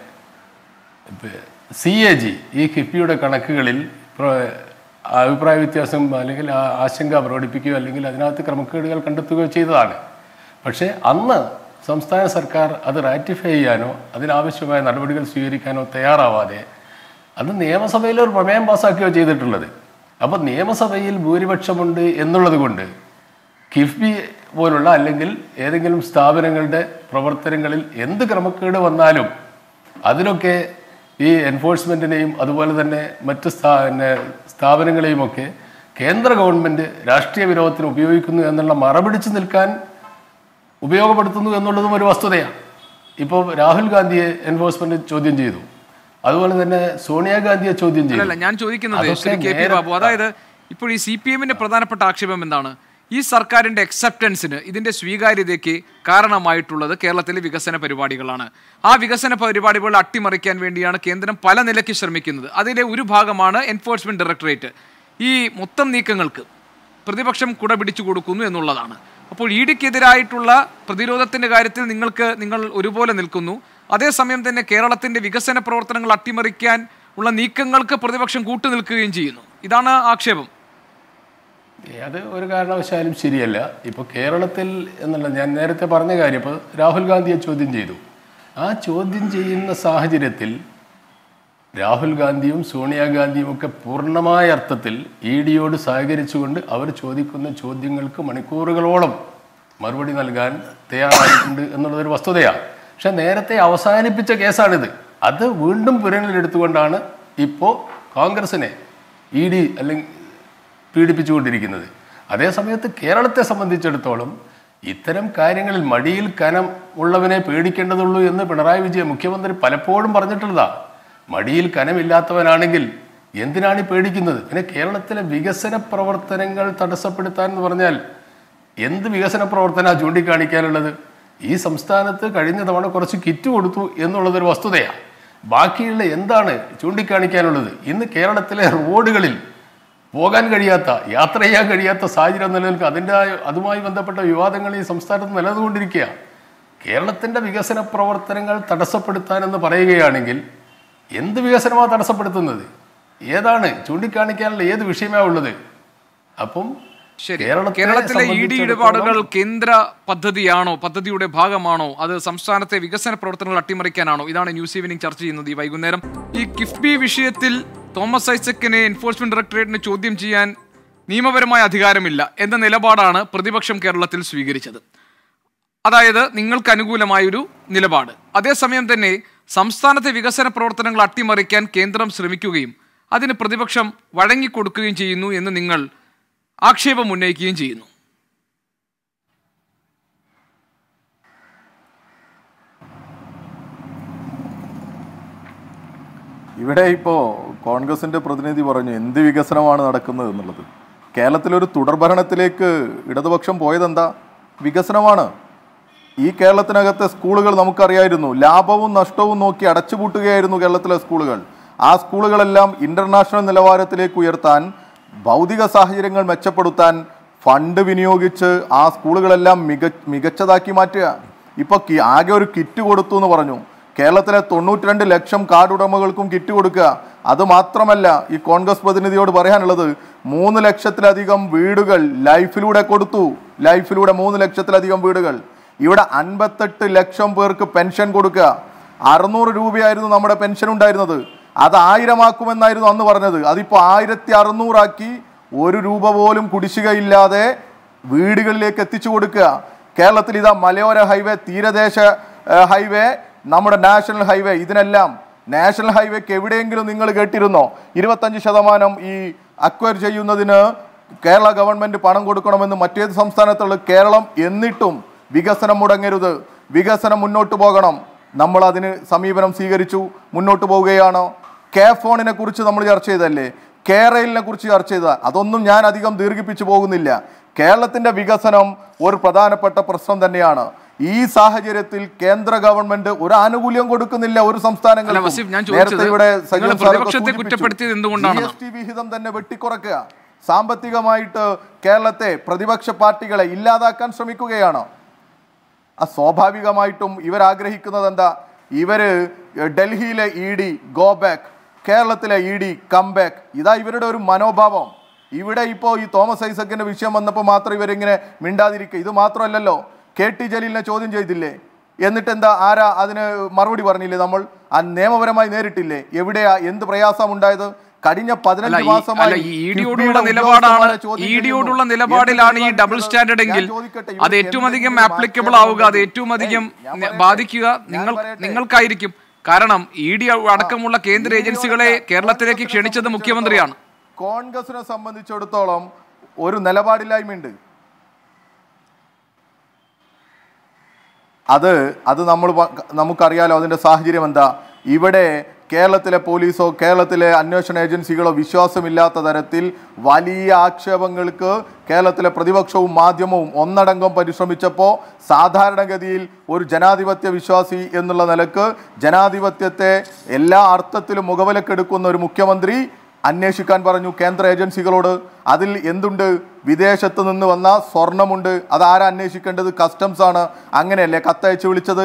സി എ ജി ഈ കിഫ്ബിയുടെ കണക്കുകളിൽ അഭിപ്രായ വ്യത്യാസം അല്ലെങ്കിൽ ആശങ്ക പ്രകടിപ്പിക്കുകയോ അല്ലെങ്കിൽ അതിനകത്ത് ക്രമക്കേടുകൾ കണ്ടെത്തുകയോ ചെയ്തതാണ് പക്ഷേ അന്ന് സംസ്ഥാന സർക്കാർ അത് റാറ്റിഫൈ ചെയ്യാനോ അതിനാവശ്യമായ നടപടികൾ സ്വീകരിക്കാനോ തയ്യാറാവാതെ അത് നിയമസഭയിൽ ഒരു പ്രമേയം പാസ്സാക്കുകയോ ചെയ്തിട്ടുള്ളത് അപ്പോൾ നിയമസഭയിൽ ഭൂരിപക്ഷമുണ്ട് എന്നുള്ളത് കൊണ്ട് കിഫ്ബി പോലുള്ള അല്ലെങ്കിൽ ഏതെങ്കിലും സ്ഥാപനങ്ങളുടെ പ്രവർത്തനങ്ങളിൽ എന്ത് ക്രമക്കേട് വന്നാലും അതിനൊക്കെ ഈ എൻഫോഴ്സ്മെന്റിനെയും അതുപോലെ തന്നെ മറ്റ് സ്ഥാപനങ്ങളെയും ഒക്കെ കേന്ദ്ര ഗവൺമെന്റ് രാഷ്ട്രീയ വിരോധത്തിന് ഉപയോഗിക്കുന്നു എന്നുള്ള മറപിടിച്ച് നിൽക്കാൻ ഉപയോഗപ്പെടുത്തുന്നു എന്നുള്ളതും ഒരു വസ്തുതയാണ് ഇപ്പോൾ രാഹുൽ ഗാന്ധിയെ എൻഫോഴ്സ്മെന്റ് ചോദ്യം ചെയ്തു അതുപോലെ തന്നെ സോണിയാഗാന്ധിയെ ചോദ്യം ചെയ്യും ഞാൻ ചോദിക്കുന്നത് കെ പി ബാബു അതായത് ഇപ്പോൾ ഈ സി പി എമ്മിന്റെ പ്രധാനപ്പെട്ട ആക്ഷേപം എന്താണ് ഈ സർക്കാരിൻ്റെ അക്സെപ്റ്റൻസിന് ഇതിൻ്റെ സ്വീകാര്യതയ്ക്ക് കാരണമായിട്ടുള്ളത് കേരളത്തിലെ വികസന പരിപാടികളാണ് ആ വികസന പരിപാടികൾ അട്ടിമറിക്കാൻ വേണ്ടിയാണ് കേന്ദ്രം പല നിലയ്ക്ക് ശ്രമിക്കുന്നത് അതിലെ ഒരു ഭാഗമാണ് എൻഫോഴ്സ്മെൻറ്റ് ഡയറക്ടറേറ്റ് ഈ മൊത്തം നീക്കങ്ങൾക്ക് പ്രതിപക്ഷം കുട പിടിച്ചു കൊടുക്കുന്നു എന്നുള്ളതാണ് അപ്പോൾ ഇ ഡിക്കെതിരായിട്ടുള്ള പ്രതിരോധത്തിൻ്റെ കാര്യത്തിൽ നിങ്ങൾക്ക് നിങ്ങൾ ഒരുപോലെ നിൽക്കുന്നു അതേസമയം തന്നെ കേരളത്തിൻ്റെ വികസന പ്രവർത്തനങ്ങൾ അട്ടിമറിക്കാൻ ഉള്ള നീക്കങ്ങൾക്ക് പ്രതിപക്ഷം നിൽക്കുകയും ചെയ്യുന്നു ഇതാണ് ആക്ഷേപം അത് ഒരു കാരണവശാലും ശരിയല്ല ഇപ്പോൾ കേരളത്തിൽ എന്നല്ല ഞാൻ നേരത്തെ പറഞ്ഞ കാര്യം ഇപ്പോൾ രാഹുൽ ഗാന്ധിയെ ചോദ്യം ചെയ്തു ആ ചോദ്യം ചെയ്യുന്ന സാഹചര്യത്തിൽ രാഹുൽ ഗാന്ധിയും സോണിയാഗാന്ധിയും ഒക്കെ പൂർണ്ണമായ അർത്ഥത്തിൽ ഇ ഡിയോട് സഹകരിച്ചുകൊണ്ട് അവർ ചോദിക്കുന്ന ചോദ്യങ്ങൾക്ക് മണിക്കൂറുകളോളം മറുപടി നൽകാൻ തയ്യാറായിട്ടുണ്ട് എന്നുള്ളതൊരു വസ്തുതയാണ് പക്ഷെ നേരത്തെ അവസാനിപ്പിച്ച കേസാണിത് അത് വീണ്ടും പുരണിലെടുത്തുകൊണ്ടാണ് ഇപ്പോൾ കോൺഗ്രസിനെ ഇ ഡി അല്ലെങ്കിൽ പീഡിപ്പിച്ചുകൊണ്ടിരിക്കുന്നത് അതേസമയത്ത് കേരളത്തെ സംബന്ധിച്ചിടത്തോളം ഇത്തരം കാര്യങ്ങളിൽ മടിയിൽ കനം ഉള്ളവനെ പേടിക്കേണ്ടതുള്ളൂ എന്ന് പിണറായി വിജയൻ മുഖ്യമന്ത്രി പലപ്പോഴും പറഞ്ഞിട്ടുള്ളതാ മടിയിൽ കനമില്ലാത്തവനാണെങ്കിൽ എന്തിനാണ് ഈ പേടിക്കുന്നത് പിന്നെ കേരളത്തിലെ വികസന പ്രവർത്തനങ്ങൾ തടസ്സപ്പെടുത്താൻ എന്ന് പറഞ്ഞാൽ എന്ത് വികസന പ്രവർത്തനമാണ് ചൂണ്ടിക്കാണിക്കാനുള്ളത് ഈ സംസ്ഥാനത്ത് കഴിഞ്ഞ തവണ കുറച്ച് കിറ്റ് കൊടുത്തു എന്നുള്ളതൊരു വസ്തുതയാണ് ബാക്കിയുള്ള എന്താണ് ചൂണ്ടിക്കാണിക്കാനുള്ളത് ഇന്ന് കേരളത്തിലെ റോഡുകളിൽ പോകാൻ കഴിയാത്ത യാത്ര ചെയ്യാൻ കഴിയാത്ത സാഹചര്യം നിലനിൽക്കുക അതിൻ്റെ അതുമായി ബന്ധപ്പെട്ട വിവാദങ്ങൾ ഈ സംസ്ഥാനത്ത് നിലനിന്നുകൊണ്ടിരിക്കുകയാണ് കേരളത്തിൻ്റെ വികസന പ്രവർത്തനങ്ങൾ തടസ്സപ്പെടുത്താനെന്ന് പറയുകയാണെങ്കിൽ എന്ത് വികസനമാണ് തടസ്സപ്പെടുത്തുന്നത് ഏതാണ് ചൂണ്ടിക്കാണിക്കാനുള്ള ഏത് വിഷയമാണ് ഉള്ളത് അപ്പം ശരി കേരളത്തിലെ ഇ ഡി ഇടപാടുകൾ കേന്ദ്ര പദ്ധതിയാണോ പദ്ധതിയുടെ ഭാഗമാണോ അത് സംസ്ഥാനത്തെ വികസന പ്രവർത്തനങ്ങൾ അട്ടിമറിക്കാനാണോ ഇതാണ് ന്യൂസ് ഈവനിംഗ് ചർച്ച ചെയ്യുന്നത് ഈ വൈകുന്നേരം ഈ കിഫ്ബി വിഷയത്തിൽ തോമസ് ഐസക്കിനെ എൻഫോഴ്സ്മെന്റ് ഡയറക്ടറേറ്റിന് ചോദ്യം ചെയ്യാൻ നിയമപരമായ അധികാരമില്ല എന്ന നിലപാടാണ് പ്രതിപക്ഷം കേരളത്തിൽ സ്വീകരിച്ചത് അതായത് നിങ്ങൾക്ക് അനുകൂലമായൊരു നിലപാട് അതേസമയം തന്നെ സംസ്ഥാനത്തെ വികസന പ്രവർത്തനങ്ങൾ അട്ടിമറിക്കാൻ കേന്ദ്രം ശ്രമിക്കുകയും അതിന് പ്രതിപക്ഷം വഴങ്ങിക്കൊടുക്കുകയും ചെയ്യുന്നു എന്ന് നിങ്ങൾ ആക്ഷേപം ഉന്നയിക്കുകയും ചെയ്യുന്നു ഇവിടെ ഇപ്പോ കോൺഗ്രസിന്റെ പ്രതിനിധി പറഞ്ഞു എന്ത് വികസനമാണ് നടക്കുന്നത് എന്നുള്ളത് കേരളത്തിലൊരു തുടർഭരണത്തിലേക്ക് ഇടതുപക്ഷം പോയതെന്താ വികസനമാണ് ഈ കേരളത്തിനകത്തെ സ്കൂളുകൾ നമുക്കറിയായിരുന്നു ലാഭവും നഷ്ടവും നോക്കി അടച്ചുപൂട്ടുകയായിരുന്നു കേരളത്തിലെ സ്കൂളുകൾ ആ സ്കൂളുകളെല്ലാം ഇന്റർനാഷണൽ നിലവാരത്തിലേക്ക് ഉയർത്താൻ ഭൗതിക സാഹചര്യങ്ങൾ മെച്ചപ്പെടുത്താൻ ഫണ്ട് വിനിയോഗിച്ച് ആ സ്കൂളുകളെല്ലാം മിക മികച്ചതാക്കി മാറ്റുക ഇപ്പോൾ ആകെ ഒരു കിറ്റ് കൊടുത്തു എന്ന് പറഞ്ഞു കേരളത്തിലെ തൊണ്ണൂറ്റിരണ്ട് ലക്ഷം കാർഡ് ഉടമകൾക്കും കിറ്റ് കൊടുക്കുക അത് മാത്രമല്ല ഈ കോൺഗ്രസ് പ്രതിനിധിയോട് പറയാനുള്ളത് മൂന്ന് ലക്ഷത്തിലധികം വീടുകൾ ലൈഫിലൂടെ കൊടുത്തു ലൈഫിലൂടെ മൂന്ന് ലക്ഷത്തിലധികം വീടുകൾ ഇവിടെ അൻപത്തെട്ട് ലക്ഷം പേർക്ക് പെൻഷൻ കൊടുക്കുക അറുന്നൂറ് രൂപയായിരുന്നു നമ്മുടെ പെൻഷൻ ഉണ്ടായിരുന്നത് അത് ആയിരമാക്കുമെന്നായിരുന്നു അന്ന് പറഞ്ഞത് അതിപ്പോൾ ആയിരത്തി അറുന്നൂറാക്കി ഒരു രൂപ പോലും കുടിശ്ശികയില്ലാതെ വീടുകളിലേക്ക് എത്തിച്ചു കൊടുക്കുക കേരളത്തിൽ ഇതാ മലയോര ഹൈവേ തീരദേശ ഹൈവേ നമ്മുടെ നാഷണൽ ഹൈവേ ഇതിനെല്ലാം നാഷണൽ ഹൈവേക്ക് എവിടെയെങ്കിലും നിങ്ങൾ കേട്ടിരുന്നോ ഇരുപത്തഞ്ച് ശതമാനം ഈ അക്വയർ ചെയ്യുന്നതിന് കേരള ഗവൺമെൻറ് പണം കൊടുക്കണമെന്ന് മറ്റേത് സംസ്ഥാനത്തുള്ള കേരളം എന്നിട്ടും വികസനം മുടങ്ങരുത് വികസനം മുന്നോട്ട് പോകണം നമ്മൾ അതിന് സമീപനം സ്വീകരിച്ചു മുന്നോട്ട് പോവുകയാണോ കെ ഫോണിനെ കുറിച്ച് നമ്മൾ ചർച്ച ചെയ്തല്ലേ കെ റെയിലിനെ കുറിച്ച് ചർച്ച ചെയ്ത അതൊന്നും ഞാൻ അധികം ദീർഘിപ്പിച്ചു പോകുന്നില്ല കേരളത്തിൻ്റെ വികസനം ഒരു പ്രധാനപ്പെട്ട പ്രശ്നം തന്നെയാണ് ഈ സാഹചര്യത്തിൽ കേന്ദ്ര ഗവൺമെന്റ് ഒരു ആനുകൂല്യം കൊടുക്കുന്നില്ല ഒരു സംസ്ഥാനങ്ങൾക്ക് വിഹിതം തന്നെ വെട്ടിക്കുറക്കുക സാമ്പത്തികമായിട്ട് കേരളത്തെ പ്രതിപക്ഷ പാർട്ടികളെ ഇല്ലാതാക്കാൻ ശ്രമിക്കുകയാണ് സ്വാഭാവികമായിട്ടും ഇവരാഗ്രഹിക്കുന്നത് എന്താ ഇവര് ഡൽഹിയിലെ ഇ ഡി ഗോ ബാക്ക് കേരളത്തിലെ ഇ ഡി കംബാക്ക് ഇതാ ഇവരുടെ ഒരു മനോഭാവം ഇവിടെ ഇപ്പോൾ ഈ തോമസ് ഐസക്കിൻ്റെ വിഷയം വന്നപ്പോൾ മാത്രം ഇവരിങ്ങനെ മിണ്ടാതിരിക്കുക ഇത് മാത്രമല്ലല്ലോ കെ ടി ജലീലിനെ ചോദ്യം ചെയ്തില്ലേ എന്നിട്ട് എന്താ ആരാ അതിന് മറുപടി പറഞ്ഞില്ലേ നമ്മൾ ആ നിയമപരമായി നേരിട്ടില്ലേ എവിടെയാ എന്ത് പ്രയാസം ഉണ്ടായത് കഴിഞ്ഞ പതിനഞ്ച് മാസമായി നിലപാടാണ് ഇഡിയോടുള്ള നിലപാടിലാണ് ഈ ഡബിൾ സ്റ്റാൻഡേർഡ് എങ്കിൽ അത് ഏറ്റവും അധികം ആപ്ലിക്കബിൾ ആവുക അത് ഏറ്റവും അധികം ബാധിക്കുക നിങ്ങൾ നിങ്ങൾക്കായിരിക്കും കാരണം ഇ ഡി അടക്കമുള്ള കേന്ദ്ര ഏജൻസികളെ കേരളത്തിലേക്ക് ക്ഷണിച്ചത് മുഖ്യമന്ത്രിയാണ് കോൺഗ്രസിനെ സംബന്ധിച്ചിടത്തോളം ഒരു നിലപാടില്ലായ്മയുണ്ട് അത് അത് നമ്മൾ നമുക്കറിയാലോ അതിൻ്റെ സാഹചര്യം എന്താ ഇവിടെ കേരളത്തിലെ പോലീസോ കേരളത്തിലെ അന്വേഷണ ഏജൻസികളോ വിശ്വാസമില്ലാത്ത തരത്തിൽ വലിയ ആക്ഷേപങ്ങൾക്ക് കേരളത്തിലെ പ്രതിപക്ഷവും മാധ്യമവും ഒന്നടങ്കം പരിശ്രമിച്ചപ്പോൾ സാധാരണഗതിയിൽ ഒരു ജനാധിപത്യ വിശ്വാസി എന്നുള്ള നിലക്ക് ജനാധിപത്യത്തെ എല്ലാ അർത്ഥത്തിലും മുഖവിലക്കെടുക്കുന്ന ഒരു മുഖ്യമന്ത്രി അന്വേഷിക്കാൻ പറഞ്ഞു കേന്ദ്ര ഏജൻസികളോട് അതിൽ എന്തുണ്ട് വിദേശത്ത് നിന്ന് വന്ന സ്വർണമുണ്ട് അത് ആരാ അന്വേഷിക്കേണ്ടത് കസ്റ്റംസ് ആണ് അങ്ങനെയല്ലേ കത്തയച്ച് വിളിച്ചത്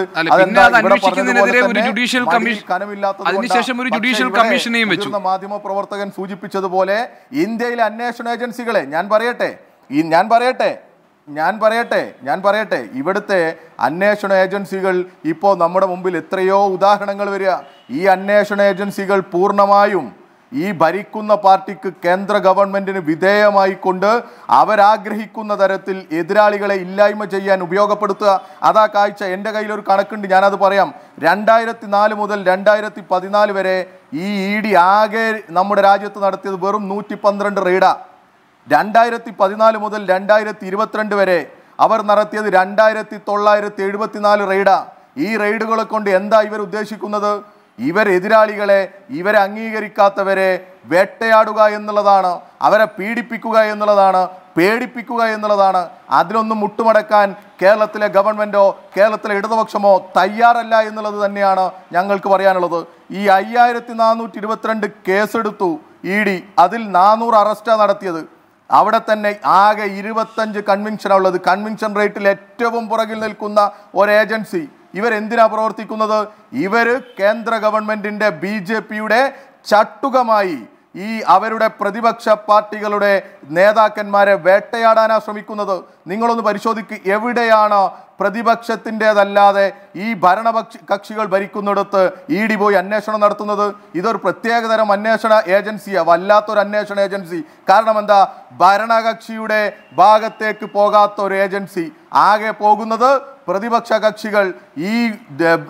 മാധ്യമ പ്രവർത്തകൻ സൂചിപ്പിച്ചതുപോലെ ഇന്ത്യയിലെ അന്വേഷണ ഏജൻസികളെ ഞാൻ പറയട്ടെ ഈ ഞാൻ പറയട്ടെ ഞാൻ പറയട്ടെ ഞാൻ പറയട്ടെ ഇവിടുത്തെ അന്വേഷണ ഏജൻസികൾ ഇപ്പോൾ നമ്മുടെ മുമ്പിൽ എത്രയോ ഉദാഹരണങ്ങൾ വരിക ഈ അന്വേഷണ ഏജൻസികൾ പൂർണ്ണമായും ഈ ഭരിക്കുന്ന പാർട്ടിക്ക് കേന്ദ്ര ഗവൺമെൻറ്റിന് വിധേയമായി കൊണ്ട് അവരാഗ്രഹിക്കുന്ന തരത്തിൽ എതിരാളികളെ ഇല്ലായ്മ ചെയ്യാൻ ഉപയോഗപ്പെടുത്തുക അതാ കാഴ്ച എൻ്റെ കയ്യിലൊരു കണക്കുണ്ട് ഞാനത് പറയാം രണ്ടായിരത്തി നാല് മുതൽ രണ്ടായിരത്തി പതിനാല് വരെ ഈ ഇ e ഡി ആകെ നമ്മുടെ രാജ്യത്ത് നടത്തിയത് വെറും നൂറ്റി പന്ത്രണ്ട് റെയ്ഡാണ് രണ്ടായിരത്തി പതിനാല് മുതൽ രണ്ടായിരത്തി ഇരുപത്തിരണ്ട് വരെ അവർ നടത്തിയത് രണ്ടായിരത്തി തൊള്ളായിരത്തി എഴുപത്തിനാല് റെയ്ഡാണ് ഈ റെയ്ഡുകളെ കൊണ്ട് എന്താ ഇവർ ഉദ്ദേശിക്കുന്നത് ഇവരെതിരാളികളെ ഇവരെ അംഗീകരിക്കാത്തവരെ വേട്ടയാടുക എന്നുള്ളതാണ് അവരെ പീഡിപ്പിക്കുക എന്നുള്ളതാണ് പേടിപ്പിക്കുക എന്നുള്ളതാണ് അതിനൊന്നും മുട്ടുമടക്കാൻ കേരളത്തിലെ ഗവൺമെൻറ്റോ കേരളത്തിലെ ഇടതുപക്ഷമോ തയ്യാറല്ല എന്നുള്ളത് തന്നെയാണ് ഞങ്ങൾക്ക് പറയാനുള്ളത് ഈ അയ്യായിരത്തി നാനൂറ്റി ഇരുപത്തിരണ്ട് കേസെടുത്തു ഇ ഡി അതിൽ നാനൂറ് അറസ്റ്റാണ് നടത്തിയത് അവിടെ തന്നെ ആകെ ഇരുപത്തഞ്ച് കൺവിൻഷനാണ് ഉള്ളത് കൺവിൻഷൻ റേറ്റിൽ ഏറ്റവും പുറകിൽ നിൽക്കുന്ന ഒരു ഏജൻസി ഇവരെന്തിനാ പ്രവർത്തിക്കുന്നത് ഇവർ കേന്ദ്ര ഗവൺമെന്റിന്റെ ബി ജെ പിയുടെ ചട്ടുകമായി ഈ അവരുടെ പ്രതിപക്ഷ പാർട്ടികളുടെ നേതാക്കന്മാരെ വേട്ടയാടാനാ ശ്രമിക്കുന്നത് നിങ്ങളൊന്ന് പരിശോധിക്കുക എവിടെയാണ് പ്രതിപക്ഷത്തിൻ്റെതല്ലാതെ ഈ ഭരണപക്ഷ കക്ഷികൾ ഭരിക്കുന്നിടത്ത് ഇ ഡി പോയി അന്വേഷണം നടത്തുന്നത് ഇതൊരു പ്രത്യേകതരം അന്വേഷണ ഏജൻസിയാ വല്ലാത്തൊരു അന്വേഷണ ഏജൻസി കാരണം എന്താ ഭരണകക്ഷിയുടെ ഭാഗത്തേക്ക് പോകാത്ത ഒരു ഏജൻസി ആകെ പോകുന്നത് പ്രതിപക്ഷ കക്ഷികൾ ഈ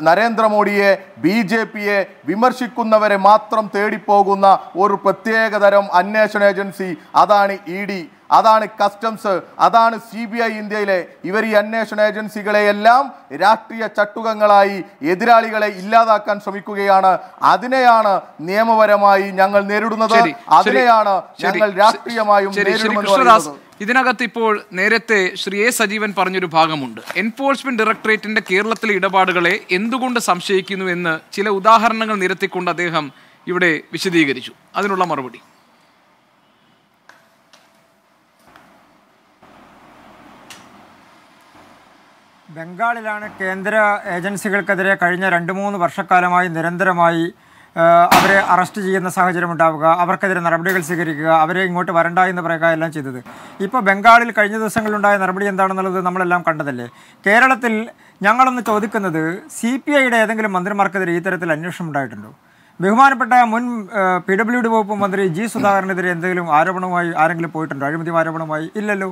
നരേന്ദ്രമോദിയെ ബി ജെ പിയെ വിമർശിക്കുന്നവരെ മാത്രം തേടിപ്പോകുന്ന ഒരു പ്രത്യേകതരം അന്വേഷണ ഏജൻസി അതാണ് ഇ ഡി അതാണ് കസ്റ്റംസ് അതാണ് സി ബി ഐ ഇന്ത്യയിലെ ഇവർ ഈ അന്വേഷണ ഏജൻസികളെയെല്ലാം രാഷ്ട്രീയ ചട്ടുകങ്ങളായി എതിരാളികളെ ഇല്ലാതാക്കാൻ ശ്രമിക്കുകയാണ് അതിനെയാണ് നിയമപരമായി ഞങ്ങൾ നേരിടുന്നത് അതിനെയാണ് ഞങ്ങൾ രാഷ്ട്രീയമായും നേരിടുന്നത് ഇതിനകത്ത് ഇപ്പോൾ നേരത്തെ ശ്രീ എ സജീവൻ പറഞ്ഞൊരു ഭാഗമുണ്ട് എൻഫോഴ്സ്മെന്റ് ഡയറക്ടറേറ്റിന്റെ കേരളത്തിലെ ഇടപാടുകളെ എന്തുകൊണ്ട് സംശയിക്കുന്നു എന്ന് ചില ഉദാഹരണങ്ങൾ നിരത്തിക്കൊണ്ട് അദ്ദേഹം ഇവിടെ വിശദീകരിച്ചു അതിനുള്ള മറുപടി ബംഗാളിലാണ് കേന്ദ്ര ഏജൻസികൾക്കെതിരെ കഴിഞ്ഞ രണ്ട് മൂന്ന് വർഷക്കാലമായി നിരന്തരമായി അവരെ അറസ്റ്റ് ചെയ്യുന്ന സാഹചര്യം ഉണ്ടാവുക അവർക്കെതിരെ നടപടികൾ സ്വീകരിക്കുക അവരെ ഇങ്ങോട്ട് വരണ്ട എന്ന് പറയുക എല്ലാം ചെയ്തത് ഇപ്പോൾ ബംഗാളിൽ കഴിഞ്ഞ ദിവസങ്ങളിലുണ്ടായ നടപടി എന്താണെന്നുള്ളത് നമ്മളെല്ലാം കണ്ടതല്ലേ കേരളത്തിൽ ഞങ്ങളൊന്ന് ചോദിക്കുന്നത് സി പി ഐയുടെ ഏതെങ്കിലും മന്ത്രിമാർക്കെതിരെ ഈ തരത്തിൽ അന്വേഷണം ഉണ്ടായിട്ടുണ്ടോ ബഹുമാനപ്പെട്ട മുൻ പി ഡബ്ല്യു ഡി വകുപ്പ് മന്ത്രി ജി സുധാകരനെതിരെ എന്തെങ്കിലും ആരോപണവുമായി ആരെങ്കിലും പോയിട്ടുണ്ടോ അഴിമതി ആരോപണവുമായി ഇല്ലല്ലോ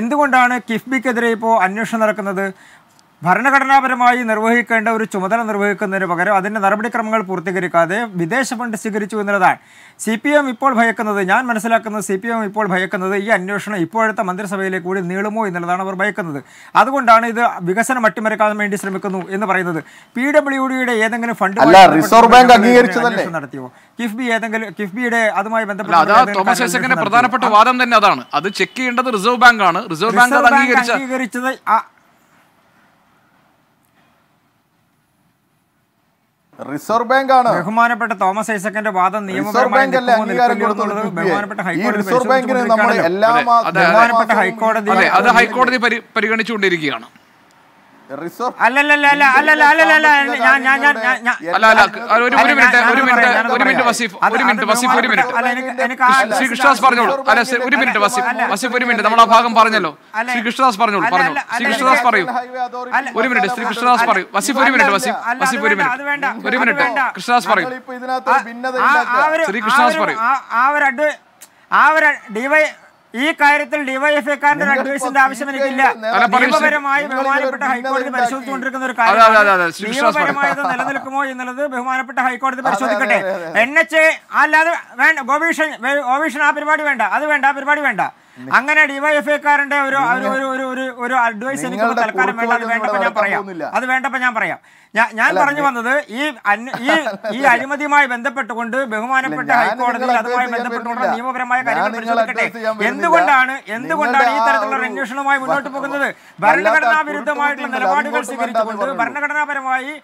എന്തുകൊണ്ടാണ് കിഫ്ബിക്കെതിരെ ഇപ്പോൾ അന്വേഷണം നടക്കുന്നത് ഭരണഘടനാപരമായി നിർവഹിക്കേണ്ട ഒരു ചുമതല നിർവഹിക്കുന്നതിന് പകരം അതിൻ്റെ നടപടിക്രമങ്ങൾ പൂർത്തീകരിക്കാതെ വിദേശ ഫണ്ട് സ്വീകരിച്ചു എന്നുള്ളതാണ് സി പി എം ഇപ്പോൾ ഭയക്കുന്നത് ഞാൻ മനസ്സിലാക്കുന്നത് സി പി എം ഇപ്പോൾ ഭയക്കുന്നത് ഈ അന്വേഷണം ഇപ്പോഴത്തെ മന്ത്രിസഭയിലേക്ക് കൂടി നീളുമോ എന്നുള്ളതാണ് അവർ ഭയക്കുന്നത് അതുകൊണ്ടാണ് ഇത് വികസനം അട്ടിമറിക്കാൻ വേണ്ടി ശ്രമിക്കുന്നു എന്ന് പറയുന്നത് പി ഡബ്ല്യു ഡിയുടെ ഏതെങ്കിലും ഫണ്ട് റിസർവ് ബാങ്ക് നടത്തിയോ കിഫ്ബി ഏതെങ്കിലും കിഫ്ബിയുടെ അതുമായി ബന്ധപ്പെട്ട പ്രധാനപ്പെട്ട വാദം തന്നെ അതാണ് അത് ചെക്ക് ചെയ്യേണ്ടത് റിസർവ് ബാങ്ക് ആണ് റിസർവ് ബാങ്ക് അംഗീകരിച്ചത് റിസർവ് ബാങ്ക് ആണ് ബഹുമാനപ്പെട്ട തോമസ് ഐസക്കന്റെ വാദം റിസർവ് ബാങ്ക് അല്ലേ അംഗീകാരം കൊടുത്തത് ഈ റിസർവ് ബഹുമാനപ്പെട്ട ഹൈക്കോടതി അത് ഹൈക്കോടതി പരിഗണിച്ചുകൊണ്ടിരിക്കുകയാണ് ശ്രീകൃഷ്ണദാസ് പറഞ്ഞോളൂ അല്ല ഒരു മിനിറ്റ് വസീഫ് വസീഫ് ഒരു മിനിറ്റ് നമ്മൾ ആ ഭാഗം പറഞ്ഞല്ലോ ശ്രീകൃഷ്ണദാസ് പറഞ്ഞോളൂ പറഞ്ഞു ശ്രീകൃഷ്ണദാസ് പറയൂ ഒരു മിനിറ്റ് ശ്രീകൃഷ്ണദാസ് പറയൂ വസീഫ് ഒരു മിനിറ്റ് വസീഫ് വസീഫ് ഒരു മിനിറ്റ് ഒരു മിനിറ്റ് കൃഷ്ണദാസ് പറയൂ ശ്രീകൃഷ്ണദാസ് പറയൂ ആ ഒരു ഡിവൈ ഈ കാര്യത്തിൽ ഡിവൈഎഫ്ഐക്കാരന്റെ അഡ്വൈസിന്റെ ആവശ്യം എനിക്കില്ല നിയമപരമായി ബഹുമാനപ്പെട്ട ഹൈക്കോടതി പരിശോധിച്ചുകൊണ്ടിരിക്കുന്ന ഒരു കാര്യമാണ് നിയമപരമായത് നിലനിൽക്കുമോ എന്നുള്ളത് ബഹുമാനപ്പെട്ട ഹൈക്കോടതി പരിശോധിക്കട്ടെ എൻ എച്ച് അല്ലാതെ വേണ്ട ആ പരിപാടി വേണ്ട അത് വേണ്ട ആ പരിപാടി വേണ്ട അങ്ങനെ ഡിവൈഎഫ്ഐക്കാരന്റെ ഒരു ഒരു ഒരു ഒരു അഡ്വൈസ് എനിക്ക് തൽക്കാലം വേണ്ട അത് വേണ്ടപ്പോ ഞാൻ പറയാം അത് വേണ്ടപ്പോ ഞാൻ പറയാം ഞാൻ പറഞ്ഞു വന്നത് ഈ ഈ ഈ അഴിമതിയുമായി ബന്ധപ്പെട്ടുകൊണ്ട് ബഹുമാനപ്പെട്ട ഹൈക്കോടതി അതുമായി ബന്ധപ്പെട്ടുകൊണ്ട് നിയമപരമായ കാര്യങ്ങൾ പരിശോധിക്കട്ടെ എന്തുകൊണ്ടാണ് എന്തുകൊണ്ടാണ് ഈ തരത്തിലുള്ള അന്വേഷണവുമായി മുന്നോട്ട് പോകുന്നത് ഭരണഘടനാ വിരുദ്ധമായിട്ടുള്ള നിലപാടുകൾ സ്വീകരിച്ചുകൊണ്ട് ഭരണഘടനാപരമായി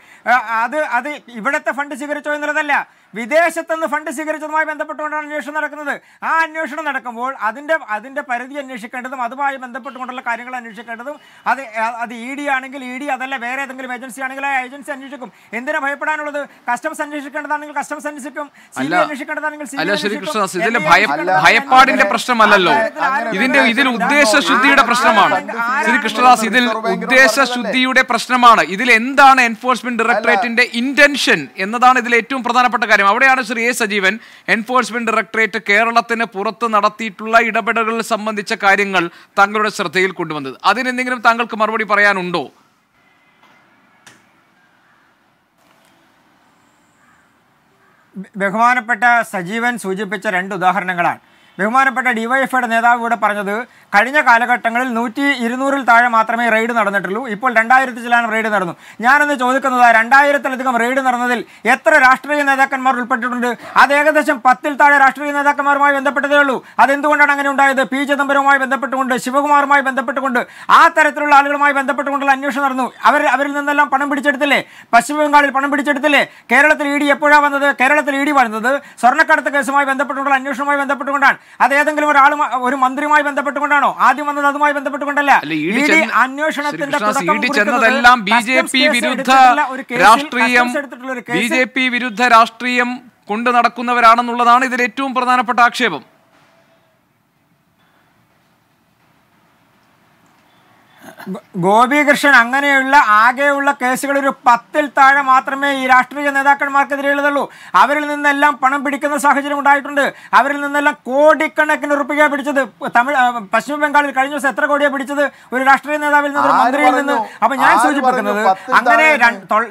അത് അത് ഇവിടത്തെ ഫണ്ട് സ്വീകരിച്ചോ എന്നുള്ളതല്ല നിന്ന് ഫണ്ട് സ്വീകരിച്ചതുമായി ബന്ധപ്പെട്ടുകൊണ്ടാണ് അന്വേഷണം നടക്കുന്നത് ആ അന്വേഷണം നടക്കുമ്പോൾ അതിൻ്റെ അതിൻ്റെ പരിധി അന്വേഷിക്കേണ്ടതും അതുമായി ബന്ധപ്പെട്ടുകൊണ്ടുള്ള കാര്യങ്ങൾ അന്വേഷിക്കേണ്ടതും അത് അത് ഇ ഡി ആണെങ്കിൽ ഇ ഡി അതല്ല വേറെ ഏതെങ്കിലും ഏജൻസി ആണെങ്കിൽ ആ ഏജൻസി അന്വേഷിക്കും എന്തിനാ ഭയപ്പെടാനുള്ളത് കസ്റ്റംസ് അന്വേഷിക്കേണ്ടതാണെങ്കിൽ കസ്റ്റംസ് അന്വേഷിക്കും ഭയപ്പാടിന്റെ പ്രശ്നമല്ലല്ലോ ഇതിന്റെ ഇതിൽ ഉദ്ദേശ പ്രശ്നമാണ് ശ്രീ കൃഷ്ണദാസ് ഇതിൽ ഉദ്ദേശ പ്രശ്നമാണ് ഇതിൽ എന്താണ് എൻഫോഴ്സ്മെന്റ് ഡയറക്ടറേറ്റിന്റെ ഇന്റൻഷൻ എന്നതാണ് ഇതിൽ ഏറ്റവും പ്രധാനപ്പെട്ട കാര്യം കാര്യം അവിടെയാണ് Shri A Sajeevan enforcement directorate കേരളത്തിന് പുറത്ത് നടത്തിയിട്ടുള്ള ഇടപെടലുകൾ സംബന്ധിച്ച കാര്യങ്ങൾ താങ്കളുടെ ശ്രദ്ധയിൽ കൊണ്ടുവന്നത് അതിനെന്തെങ്കിലും താങ്കൾക്ക് മറുപടി പറയാനുണ്ടോ ബഹുമാനപ്പെട്ട സജീവൻ സൂചിപ്പിച്ച രണ്ട് ഉദാഹരണങ്ങളാണ് ബഹുമാനപ്പെട്ട ഡിവൈഎഫ്ഐയുടെ നേതാവ് ഇവിടെ പറഞ്ഞത് കഴിഞ്ഞ കാലഘട്ടങ്ങളിൽ നൂറ്റി ഇരുന്നൂറിൽ താഴെ മാത്രമേ റെയ്ഡ് നടന്നിട്ടുള്ളൂ ഇപ്പോൾ രണ്ടായിരത്തി ചിലാണ് റെയ്ഡ് നടന്നു ഞാനൊന്ന് ചോദിക്കുന്നത് രണ്ടായിരത്തിലധികം റെയ്ഡ് നടന്നതിൽ എത്ര രാഷ്ട്രീയ നേതാക്കന്മാർ ഉൾപ്പെട്ടിട്ടുണ്ട് അത് ഏകദേശം പത്തിൽ താഴെ രാഷ്ട്രീയ നേതാക്കന്മാരുമായി ബന്ധപ്പെട്ടതേ ഉള്ളൂ അതെന്തുകൊണ്ടാണ് അങ്ങനെ ഉണ്ടായത് പി ചിദംബരവുമായി ബന്ധപ്പെട്ടുകൊണ്ട് ശിവകുമാറുമായി ബന്ധപ്പെട്ടുകൊണ്ട് ആ തരത്തിലുള്ള ആളുകളുമായി ബന്ധപ്പെട്ടുകൊണ്ടുള്ള അന്വേഷണം നടന്നു അവർ അവരിൽ നിന്നെല്ലാം പണം പിടിച്ചെടുത്തില്ലേ പശ്ചിമ ബംഗാളിൽ പണം പിടിച്ചെടുത്തില്ലേ കേരളത്തിൽ ഇ ഡി എപ്പോഴാണ് വന്നത് കേരളത്തിൽ ഇ ഡി വന്നത് സ്വർണ്ണക്കടത്ത് കേസുമായി ബന്ധപ്പെട്ടുകൊണ്ടുള്ള അന്വേഷണവുമായി ബന്ധപ്പെട്ടുകൊണ്ടാണ് അത് ഏതെങ്കിലും ഒരാൾ ഒരു മന്ത്രിയുമായി ബന്ധപ്പെട്ടുകൊണ്ടാണോ ആദ്യം വന്നത് അതുമായി ബന്ധപ്പെട്ടുകൊണ്ടല്ല അന്വേഷണത്തിന്റെ ചെന്നതെല്ലാം ബി ജെ പി വിരുദ്ധ രാഷ്ട്രീയം ബി ജെ പി വിരുദ്ധ രാഷ്ട്രീയം കൊണ്ടു നടക്കുന്നവരാണെന്നുള്ളതാണ് ഇതിൽ ഏറ്റവും പ്രധാനപ്പെട്ട ആക്ഷേപം ഗോപികൃഷ്ണൻ അങ്ങനെയുള്ള ആകെയുള്ള കേസുകൾ ഒരു പത്തിൽ താഴെ മാത്രമേ ഈ രാഷ്ട്രീയ നേതാക്കന്മാർക്കെതിരെയുള്ളതുള്ളൂ അവരിൽ നിന്നെല്ലാം പണം പിടിക്കുന്ന സാഹചര്യം ഉണ്ടായിട്ടുണ്ട് അവരിൽ നിന്നെല്ലാം കോടിക്കണക്കിന് റുപ്പിക പിടിച്ചത് തമിഴ് പശ്ചിമ ബംഗാളിൽ കഴിഞ്ഞ ദിവസം എത്ര കോടിയാണ് പിടിച്ചത് ഒരു രാഷ്ട്രീയ നേതാവിൽ നിന്ന് ഒരു മന്ത്രിയിൽ നിന്ന് അപ്പൊ ഞാൻ സൂചിപ്പിക്കുന്നത് അങ്ങനെ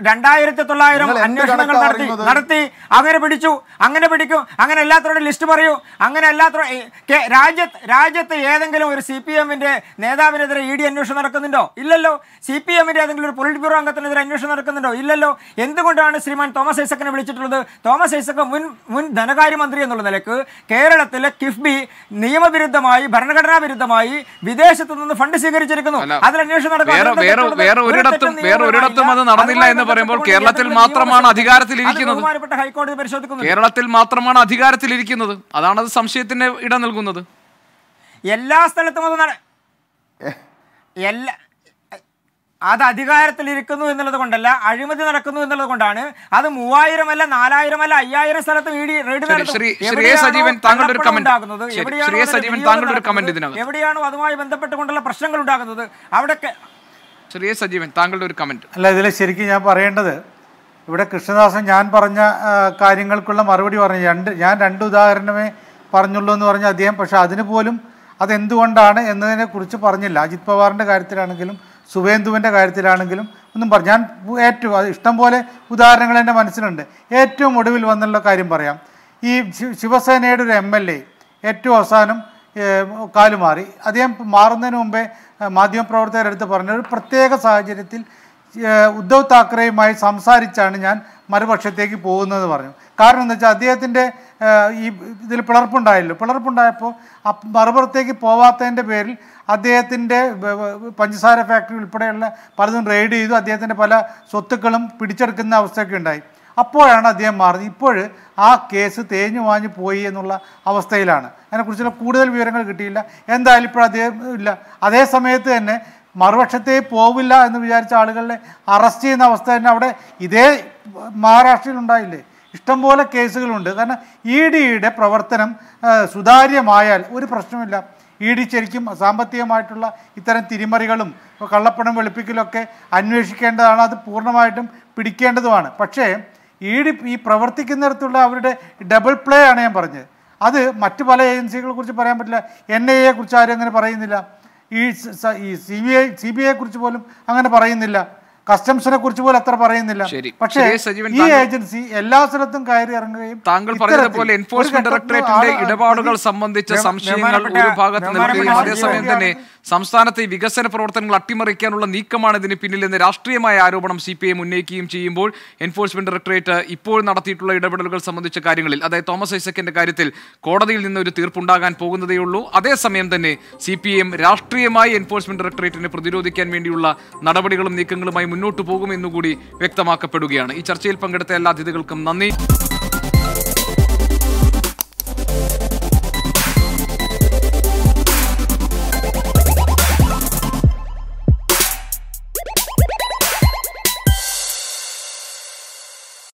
രണ്ടായിരത്തി തൊള്ളായിരം അന്വേഷണങ്ങൾ നടത്തി നടത്തി അങ്ങനെ പിടിച്ചു അങ്ങനെ പിടിക്കും അങ്ങനെ എല്ലാത്തവരുടെ ലിസ്റ്റ് പറയൂ അങ്ങനെ എല്ലാത്തവരുടെ രാജ്യത്ത് രാജ്യത്ത് ഏതെങ്കിലും ഒരു സി പി എമ്മിന്റെ നേതാവിനെതിരെ ഇ ഡി അന്വേഷണം നടക്കുന്നു നടക്കുന്നുണ്ടോ ഇല്ലല്ലോ സി പി എമ്മിൻ്റെ ഏതെങ്കിലും ഒരു പൊളിറ്റ് ബ്യൂറോ അംഗത്തിനെതിരെ അന്വേഷണം നടക്കുന്നുണ്ടോ ഇല്ലല്ലോ എന്തുകൊണ്ടാണ് ശ്രീമാൻ തോമസ് ഐസക്കിനെ വിളിച്ചിട്ടുള്ളത് തോമസ് ഐസക് മുൻ മുൻ ധനകാര്യമന്ത്രി എന്നുള്ള നിലക്ക് കേരളത്തിലെ കിഫ്ബി നിയമവിരുദ്ധമായി ഭരണഘടനാ വിരുദ്ധമായി വിദേശത്തു നിന്ന് ഫണ്ട് സ്വീകരിച്ചിരിക്കുന്നു അതിൽ അന്വേഷണം നടക്കും വേറെ ഒരിടത്തും വേറെ ഒരിടത്തും അത് നടന്നില്ല എന്ന് പറയുമ്പോൾ കേരളത്തിൽ മാത്രമാണ് അധികാരത്തിൽ ഇരിക്കുന്നത് ഹൈക്കോടതി പരിശോധിക്കുന്നു കേരളത്തിൽ മാത്രമാണ് അധികാരത്തിൽ ഇരിക്കുന്നത് അതാണ് സംശയത്തിന് ഇടം നൽകുന്നത് എല്ലാ സ്ഥലത്തും അത് എല്ലാ അത് അധികാരത്തിലിരിക്കുന്നു എന്നുള്ളത് കൊണ്ടല്ല അഴിമതി നടക്കുന്നു എന്നുള്ളത് കൊണ്ടാണ് അത് മൂവായിരം അല്ല നാലായിരം അല്ല അയ്യായിരം സ്ഥലത്ത് എവിടെയാണോ അതുമായി ബന്ധപ്പെട്ടുകൊണ്ടുള്ള പ്രശ്നങ്ങൾ ഉണ്ടാകുന്നത് അവിടെ ശ്രീ സജീവൻ താങ്കളുടെ ഒരു കമന്റ് അല്ല ഇതിൽ ശരിക്കും ഞാൻ പറയേണ്ടത് ഇവിടെ കൃഷ്ണദാസൻ ഞാൻ പറഞ്ഞ കാര്യങ്ങൾക്കുള്ള മറുപടി പറഞ്ഞു രണ്ട് ഞാൻ രണ്ട് ഉദാഹരണമേ പറഞ്ഞുള്ളൂ എന്ന് പറഞ്ഞ അദ്ദേഹം പക്ഷെ അതിന് പോലും അതെന്തുകൊണ്ടാണ് കുറിച്ച് പറഞ്ഞില്ല അജിത് പവാറിൻ്റെ കാര്യത്തിലാണെങ്കിലും സുവേന്ദുവിൻ്റെ കാര്യത്തിലാണെങ്കിലും ഒന്നും പറഞ്ഞു ഞാൻ ഏറ്റവും അത് ഇഷ്ടംപോലെ ഉദാഹരണങ്ങൾ എൻ്റെ മനസ്സിലുണ്ട് ഏറ്റവും ഒടുവിൽ വന്നുള്ള കാര്യം പറയാം ഈ ശിവസേനയുടെ ഒരു എം എൽ എ ഏറ്റവും അവസാനം കാലുമാറി അദ്ദേഹം മാറുന്നതിന് മുമ്പേ മാധ്യമപ്രവർത്തകരെടുത്ത് പറഞ്ഞ ഒരു പ്രത്യേക സാഹചര്യത്തിൽ ഉദ്ധവ് താക്കറെയുമായി സംസാരിച്ചാണ് ഞാൻ മറുപക്ഷത്തേക്ക് പോകുന്നത് പറഞ്ഞു കാരണം എന്താ വെച്ചാൽ അദ്ദേഹത്തിൻ്റെ ഈ ഇതിൽ പിളർപ്പുണ്ടായല്ലോ പിളർപ്പുണ്ടായപ്പോൾ മറുപുറത്തേക്ക് പോവാത്തതിൻ്റെ പേരിൽ അദ്ദേഹത്തിൻ്റെ പഞ്ചസാര ഫാക്ടറി ഉൾപ്പെടെയുള്ള പലതും റെയ്ഡ് ചെയ്തു അദ്ദേഹത്തിൻ്റെ പല സ്വത്തുക്കളും പിടിച്ചെടുക്കുന്ന അവസ്ഥയൊക്കെ ഉണ്ടായി അപ്പോഴാണ് അദ്ദേഹം മാറുന്നത് ഇപ്പോൾ ആ കേസ് തേഞ്ഞു വാഞ്ഞു പോയി എന്നുള്ള അവസ്ഥയിലാണ് അതിനെക്കുറിച്ചുള്ള കൂടുതൽ വിവരങ്ങൾ കിട്ടിയില്ല എന്തായാലും ഇപ്പോൾ അദ്ദേഹം ഇല്ല അതേ സമയത്ത് തന്നെ മറുപക്ഷത്തെ പോവില്ല എന്ന് വിചാരിച്ച ആളുകളെ അറസ്റ്റ് ചെയ്യുന്ന അവസ്ഥ തന്നെ അവിടെ ഇതേ മഹാരാഷ്ട്രയിൽ ഉണ്ടായില്ലേ ഇഷ്ടംപോലെ കേസുകളുണ്ട് കാരണം ഇ ഡിയുടെ പ്രവർത്തനം സുതാര്യമായാൽ ഒരു പ്രശ്നമില്ല ഇ ഡി ശരിക്കും സാമ്പത്തികമായിട്ടുള്ള ഇത്തരം തിരിമറികളും കള്ളപ്പണം വെളുപ്പിക്കലൊക്കെ അന്വേഷിക്കേണ്ടതാണ് അത് പൂർണ്ണമായിട്ടും പിടിക്കേണ്ടതുമാണ് പക്ഷേ ഇ ഡി ഈ പ്രവർത്തിക്കുന്നിടത്തുള്ള അവരുടെ ഡബിൾ പ്ലേ ആണ് ഞാൻ പറഞ്ഞത് അത് മറ്റു പല ഏജൻസികളെ കുറിച്ച് പറയാൻ പറ്റില്ല എൻ ഐ എ കുറിച്ച് ആരും അങ്ങനെ പറയുന്നില്ല ഈ C B I C B ഐയെ കുറിച്ച് പോലും അങ്ങനെ പറയുന്നില്ല കസ്റ്റംസിനെ കുറിച്ച് പോലും അത്ര പറയുന്നില്ല പക്ഷേ ഈ ഏജൻസി എല്ലാ സ്ഥലത്തും കയറി ഇറങ്ങുകയും താങ്കൾ പറഞ്ഞതുപോലെ എൻഫോഴ്സ്മെന്റ് ഡയറക്ടറേറ്റിന്റെ ഇടപാടുകൾ സംബന്ധിച്ച സംശയങ്ങൾ ഒരു ഭാഗത്ത് അതേസമയം തന്നെ സംസ്ഥാനത്തെ വികസന പ്രവർത്തനങ്ങൾ അട്ടിമറിക്കാനുള്ള നീക്കമാണ് ഇതിന് പിന്നിലെന്ന് രാഷ്ട്രീയമായ ആരോപണം സി പി എം ഉന്നയിക്കുകയും ചെയ്യുമ്പോൾ എൻഫോഴ്സ്മെന്റ് ഡയറക്ടറേറ്റ് ഇപ്പോൾ നടത്തിയിട്ടുള്ള ഇടപെടലുകൾ സംബന്ധിച്ച കാര്യങ്ങളിൽ അതായത് തോമസ് ഐസക്കിന്റെ കാര്യത്തിൽ കോടതിയിൽ നിന്ന് ഒരു തീർപ്പുണ്ടാകാൻ പോകുന്നതേയുള്ളൂ അതേസമയം തന്നെ സി പി എം രാഷ്ട്രീയമായി എൻഫോഴ്സ്മെന്റ് ഡയറക്ടറേറ്റിനെ പ്രതിരോധിക്കാൻ വേണ്ടിയുള്ള നടപടികളും നീക്കങ്ങളുമായി മുന്നോട്ടു പോകുമെന്നുകൂടി വ്യക്തമാക്കപ്പെടുകയാണ് ഈ ചർച്ചയിൽ പങ്കെടുത്ത എല്ലാ അതിഥികൾക്കും നന്ദി